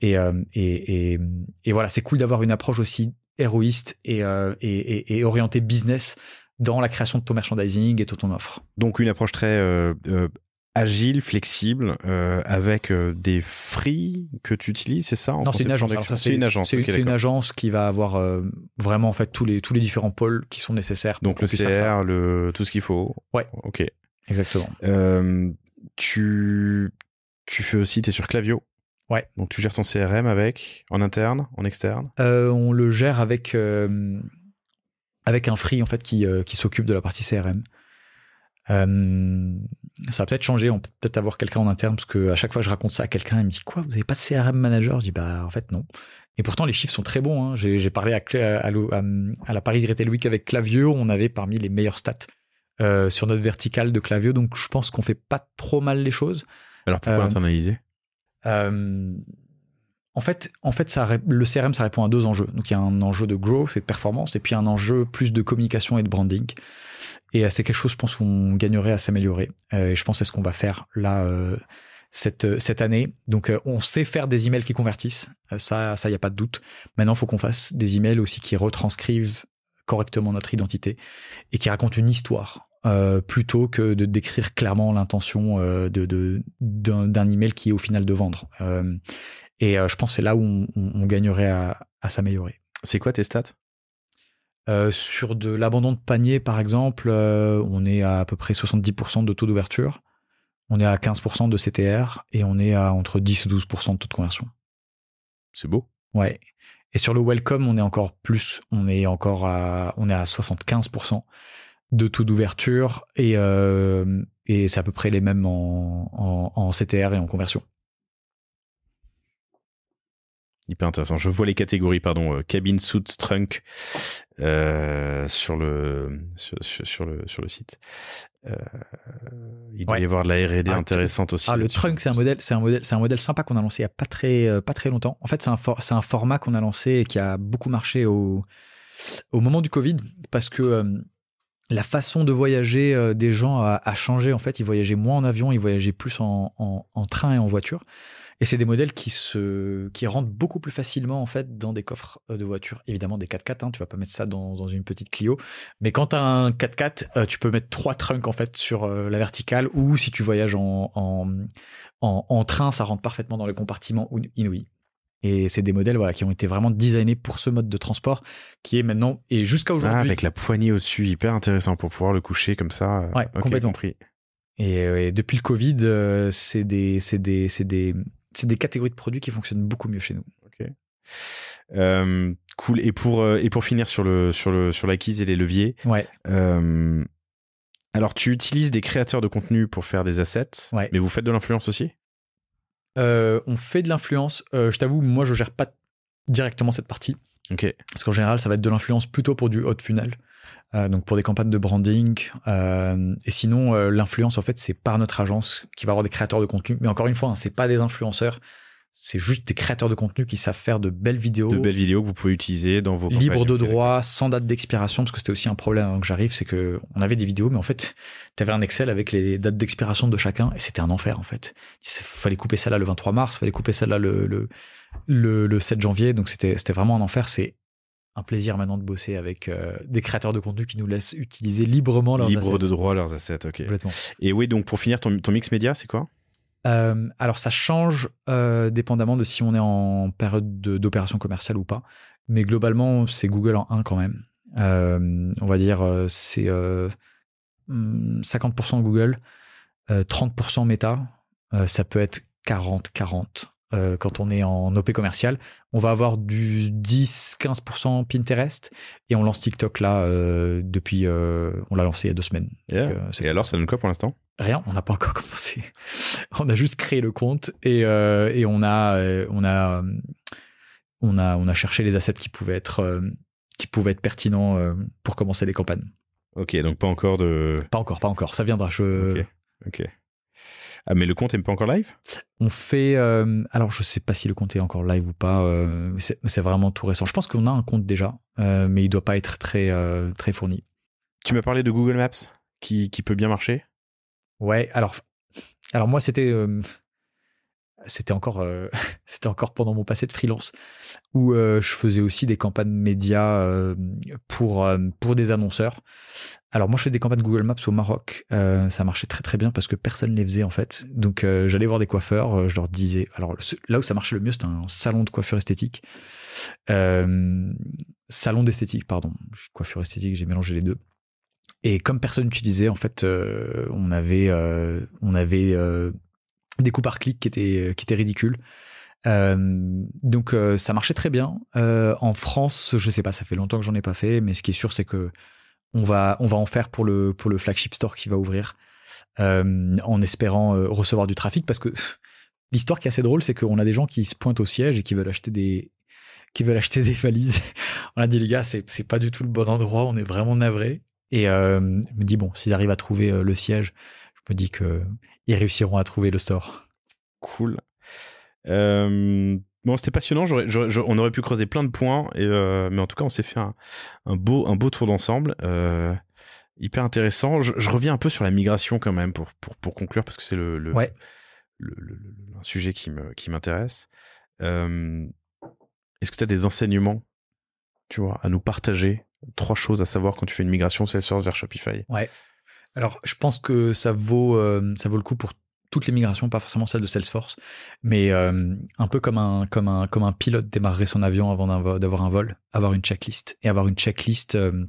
Et, et, et voilà, c'est cool d'avoir une approche aussi héroïste et, et orientée business dans la création de ton merchandising et de ton offre. Donc une approche très euh, euh, agile, flexible, euh, avec des free que tu utilises, c'est ça Non, c'est une agence. C'est une agence. qui va avoir vraiment en fait tous les tous les différents pôles qui sont nécessaires. Donc le CR, le tout ce qu'il faut. Ouais. Ok. Exactement. tu tu fais aussi, tu es sur Clavio. Ouais. Donc tu gères ton CRM avec en interne, en externe. on le gère avec avec un free en fait qui, euh, s'occupe de la partie CRM. Euh, ça va peut-être changer, on peut peut-être avoir quelqu'un en interne, parce que à chaque fois que je raconte ça à quelqu'un, il me dit quoi, vous n'avez pas de CRM manager Je dis bah en fait non. Et pourtant les chiffres sont très bons. Hein. J'ai, parlé à, à, la Paris Retail Week avec Clavio, on avait parmi les meilleurs stats euh, sur notre verticale de Clavio, donc je pense qu'on fait pas trop mal les choses. Alors pourquoi internaliser en fait, en fait ça, le CRM, ça répond à deux enjeux. Donc, il y a un enjeu de growth et de performance, et puis un enjeu plus de communication et de branding. Et euh, c'est quelque chose, je pense, qu'on gagnerait à s'améliorer. Euh, et je pense c'est ce qu'on va faire là. Euh, cette, cette, année. Donc, on sait faire des emails qui convertissent. ça, ça, il n'y a pas de doute. Maintenant, il faut qu'on fasse des emails aussi qui retranscrivent correctement notre identité et qui racontent une histoire euh, plutôt que de décrire clairement l'intention de, d'un, email qui est au final de vendre. Et euh, je pense que c'est là où on, gagnerait à, s'améliorer. C'est quoi tes stats euh, sur de l'abandon de panier, par exemple, euh, on est à à peu près 70% de taux d'ouverture, on est à 15% de CTR et on est à entre 10 et 12% de taux de conversion. C'est beau. Ouais. Et sur le welcome, on est encore plus, on est encore à, on est à 75% de taux d'ouverture et, et c'est à peu près les mêmes en CTR et en conversion hyper intéressant. Je vois les catégories, pardon, euh, cabine soute trunk euh, sur, le, sur, le, sur le site. Euh, il doit y avoir de la R&D ah, intéressante aussi. Ah, le trunk, c'est un modèle, c'est un c'est un modèle sympa qu'on a lancé il n'y a pas très, pas très longtemps. En fait, c'est un, c'est un format qu'on a lancé et qui a beaucoup marché au, au moment du Covid parce que la façon de voyager des gens a, changé. En fait, ils voyageaient moins en avion, ils voyageaient plus en, en, en train et en voiture. Et c'est des modèles qui se qui rentrent beaucoup plus facilement en fait dans des coffres euh, de voitures. Évidemment des 4x4, hein, tu vas pas mettre ça dans, dans une petite Clio, mais quand tu as un 4x4, euh, tu peux mettre trois trunks en fait sur euh, la verticale ou si tu voyages en, en, en, train, ça rentre parfaitement dans le compartiment inouï. Et c'est des modèles voilà, qui ont été vraiment designés pour ce mode de transport qui est maintenant, et jusqu'à ah, aujourd'hui. avec la poignée au-dessus, hyper intéressant pour pouvoir le coucher comme ça. Ouais, complètement. Compris. Et, depuis le Covid, c'est des, des, c'est des catégories de produits qui fonctionnent beaucoup mieux chez nous. Ok. Euh, cool. Et pour, euh, et pour finir sur, le, sur, le, sur la et les leviers, ouais. Euh, alors tu utilises des créateurs de contenu pour faire des assets, ouais. mais vous faites de l'influence aussi On fait de l'influence. je t'avoue, moi je gère pas directement cette partie. Ok. Parce qu'en général, ça va être de l'influence plutôt pour du haut funnel. Euh, donc pour des campagnes de branding. Euh, et sinon, euh, l'influence, en fait, c'est par notre agence qui va avoir des créateurs de contenu. Mais encore une fois, hein, c'est pas des influenceurs, c'est juste des créateurs de contenu qui savent faire de belles vidéos. De belles vidéos que vous pouvez utiliser dans vos Libres de droit, sans date d'expiration, parce que c'était aussi un problème que j'arrive, c'est que on avait des vidéos, mais en fait, tu avais un Excel avec les dates d'expiration de chacun, et c'était un enfer, en fait. Il fallait couper celle-là le 23 mars, il fallait couper celle-là le, le, le 7 janvier, donc c'était vraiment un enfer. C'est un plaisir maintenant de bosser avec euh, des créateurs de contenu qui nous laissent utiliser librement leurs Libre de droit leurs assets, ok. Et oui, donc pour finir, ton, mix média, c'est quoi euh, alors ça change euh, dépendamment de si on est en période d'opération commerciale ou pas, mais globalement c'est Google en 1 quand même. on va dire c'est 50% hmm, Google, 30% Meta, ça peut être 40-40 euh, quand on est en OP commercial. On va avoir du 10-15% Pinterest et on lance TikTok là euh, depuis. Euh, on l'a lancé il y a deux semaines. et alors, ça donne quoi pour l'instant Rien, on n'a pas encore commencé. on a juste créé le compte et, et on, a, on, a, on, a, on a cherché les assets qui pouvaient être, qui pouvaient être pertinents pour commencer les campagnes. Ok, donc pas encore de. Pas encore, pas encore. Ça viendra. Je... Ok. Ah, mais le compte n'est pas encore live On fait. Euh, alors, je ne sais pas si le compte est encore live ou pas. Euh, c'est vraiment tout récent. Je pense qu'on a un compte déjà, euh, mais il ne doit pas être très, très fourni. Tu m'as parlé de Google Maps qui, peut bien marcher Ouais, alors, alors moi, c'était. c'était encore, encore pendant mon passé de freelance où je faisais aussi des campagnes médias pour, pour des annonceurs alors moi je fais des campagnes Google Maps au Maroc, euh, ça marchait très très bien parce que personne ne les faisait en fait. Donc euh, j'allais voir des coiffeurs, euh, je leur disais. Alors là où ça marchait le mieux, c'était un salon de coiffure esthétique, salon d'esthétique pardon, coiffure esthétique, j'ai mélangé les deux. Et comme personne n'utilisait en fait, on avait on avait des coups par clic qui étaient qui ridicules. donc ça marchait très bien. en France, je ne sais pas, ça fait longtemps que j'en ai pas fait, mais ce qui est sûr, c'est que on va, on va en faire pour le, pour le flagship store qui va ouvrir, euh, en espérant euh, recevoir du trafic, parce que l'histoire qui est assez drôle, c'est qu'on a des gens qui se pointent au siège et qui veulent acheter des, qui veulent acheter des valises. on a dit, les gars, c'est, c'est pas du tout le bon endroit, on est vraiment navré. Et euh, je me dis, bon, s'ils arrivent à trouver le siège, je me dis qu'ils réussiront à trouver le store. Cool. Euh, Bon, c'était passionnant. on aurait pu creuser plein de points, euh, mais en tout cas, on s'est fait un, beau, tour d'ensemble. Euh, hyper intéressant. Je, reviens un peu sur la migration quand même pour, conclure, parce que c'est le, un sujet qui m'intéresse. Euh, est-ce que tu as des enseignements tu vois, à nous partager Trois choses à savoir quand tu fais une migration Salesforce vers Shopify. Ouais. Alors, je pense que ça vaut, ça vaut le coup pour toutes les migrations, pas forcément celle de Salesforce, mais euh, un peu comme un, comme, un, comme un pilote démarrerait son avion avant d'avoir un vol, avoir une checklist. Et avoir une checklist euh,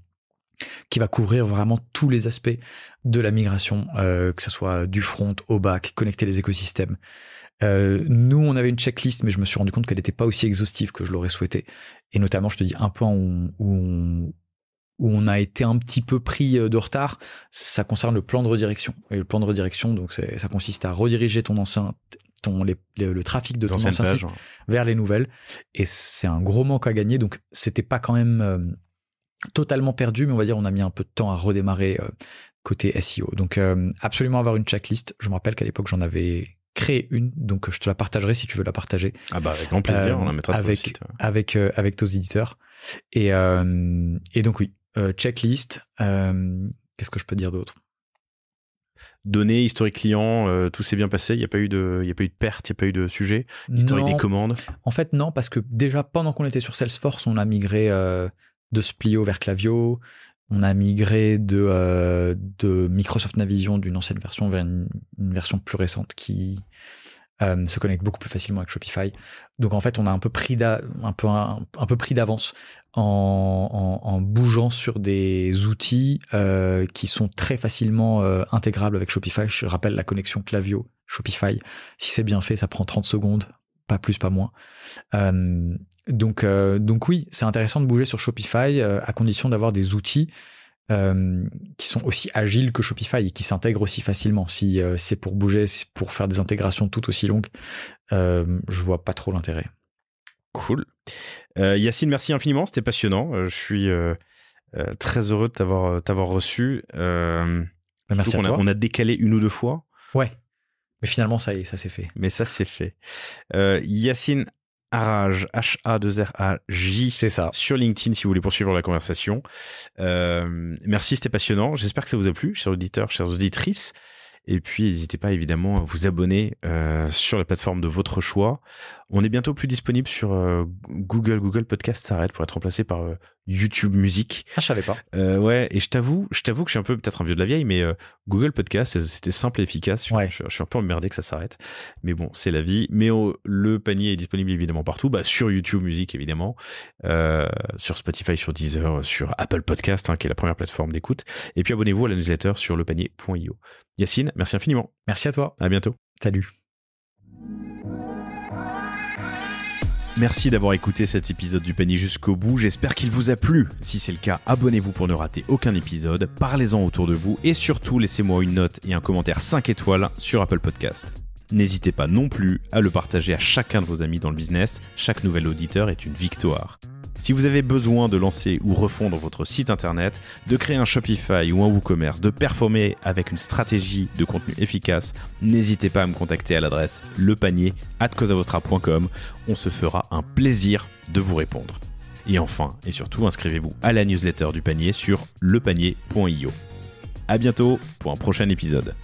qui va couvrir vraiment tous les aspects de la migration, euh, que ce soit du front au back, connecter les écosystèmes. nous, on avait une checklist, mais je me suis rendu compte qu'elle n'était pas aussi exhaustive que je l'aurais souhaité. Et notamment, je te dis un point où, on, où on a été un petit peu pris euh, de retard, ça concerne le plan de redirection. Et le plan de redirection, donc ça consiste à rediriger ton ancien, ton, le trafic de ton ancien site vers les nouvelles. Et c'est un gros manque à gagner. Donc c'était pas quand même euh, totalement perdu, mais on va dire on a mis un peu de temps à redémarrer euh, côté SEO. Donc absolument avoir une checklist. Je me rappelle qu'à l'époque j'en avais créé une, donc je te la partagerai si tu veux la partager. Ah bah avec grand plaisir, on la mettra sur avec, le site. Avec avec, tes éditeurs. Et, et donc oui, euh, checklist. Euh, qu'est-ce que je peux dire d'autre données, historique client, euh, tout s'est bien passé, il n'y a pas eu de y a pas eu de perte, il n'y a pas eu de sujet, historique des commandes. En fait non parce que déjà pendant qu'on était sur Salesforce, on a migré de Splio vers Clavio, on a migré de de Microsoft Navision d'une ancienne version vers une, version plus récente qui euh, se connectent beaucoup plus facilement avec Shopify. Donc en fait, on a un peu pris un peu un, peu pris d'avance en, en, bougeant sur des outils euh, qui sont très facilement euh, intégrables avec Shopify. Je rappelle la connexion Clavio Shopify. Si c'est bien fait, ça prend 30 secondes, pas plus, pas moins. donc donc oui, c'est intéressant de bouger sur Shopify à condition d'avoir des outils euh, qui sont aussi agiles que Shopify et qui s'intègrent aussi facilement. Si euh, c'est pour bouger, pour faire des intégrations tout aussi longues, euh, je vois pas trop l'intérêt. Cool. Euh, Yacine, merci infiniment, c'était passionnant. je suis très heureux de t'avoir reçu. Bah, merci à on, A, on a décalé une ou deux fois. Ouais. Mais finalement, ça y ça s'est fait. Mais ça s'est fait. Yacine, Arage H-A-2-R-A-J. C'est ça. Sur LinkedIn si vous voulez poursuivre la conversation. Euh, merci, c'était passionnant. J'espère que ça vous a plu, chers auditeurs, chères auditrices. Et puis, n'hésitez pas évidemment à vous abonner euh, sur la plateforme de votre choix. On est bientôt plus disponible sur euh, Google. Google Podcast s'arrête pour être remplacé par YouTube Musique Ah, je savais pas. Euh, ouais, et je t'avoue, je t'avoue que je suis un peu peut-être un vieux de la vieille, mais euh, Google Podcast, c'était simple et efficace. Ouais. Je, suis un peu emmerdé que ça s'arrête, mais bon, c'est la vie. Mais oh, le panier est disponible évidemment partout, bah, sur YouTube Musique évidemment, euh, sur Spotify, sur Deezer, sur Apple Podcast, hein, qui est la première plateforme d'écoute. Et puis abonnez-vous à la newsletter sur lepanier.io. Yacine, merci infiniment. Merci à toi. À bientôt. Salut. Merci d'avoir écouté cet épisode du Penny jusqu'au bout, j'espère qu'il vous a plu. Si c'est le cas, abonnez-vous pour ne rater aucun épisode, parlez-en autour de vous et surtout laissez-moi une note et un commentaire 5 étoiles sur Apple Podcast. N'hésitez pas non plus à le partager à chacun de vos amis dans le business, chaque nouvel auditeur est une victoire. Si vous avez besoin de lancer ou refondre votre site internet, de créer un Shopify ou un WooCommerce, de performer avec une stratégie de contenu efficace, n'hésitez pas à me contacter à l'adresse lepanier@cosavostra.com. On se fera un plaisir de vous répondre. Et enfin, et surtout, inscrivez-vous à la newsletter du panier sur lepanier.io. À bientôt pour un prochain épisode.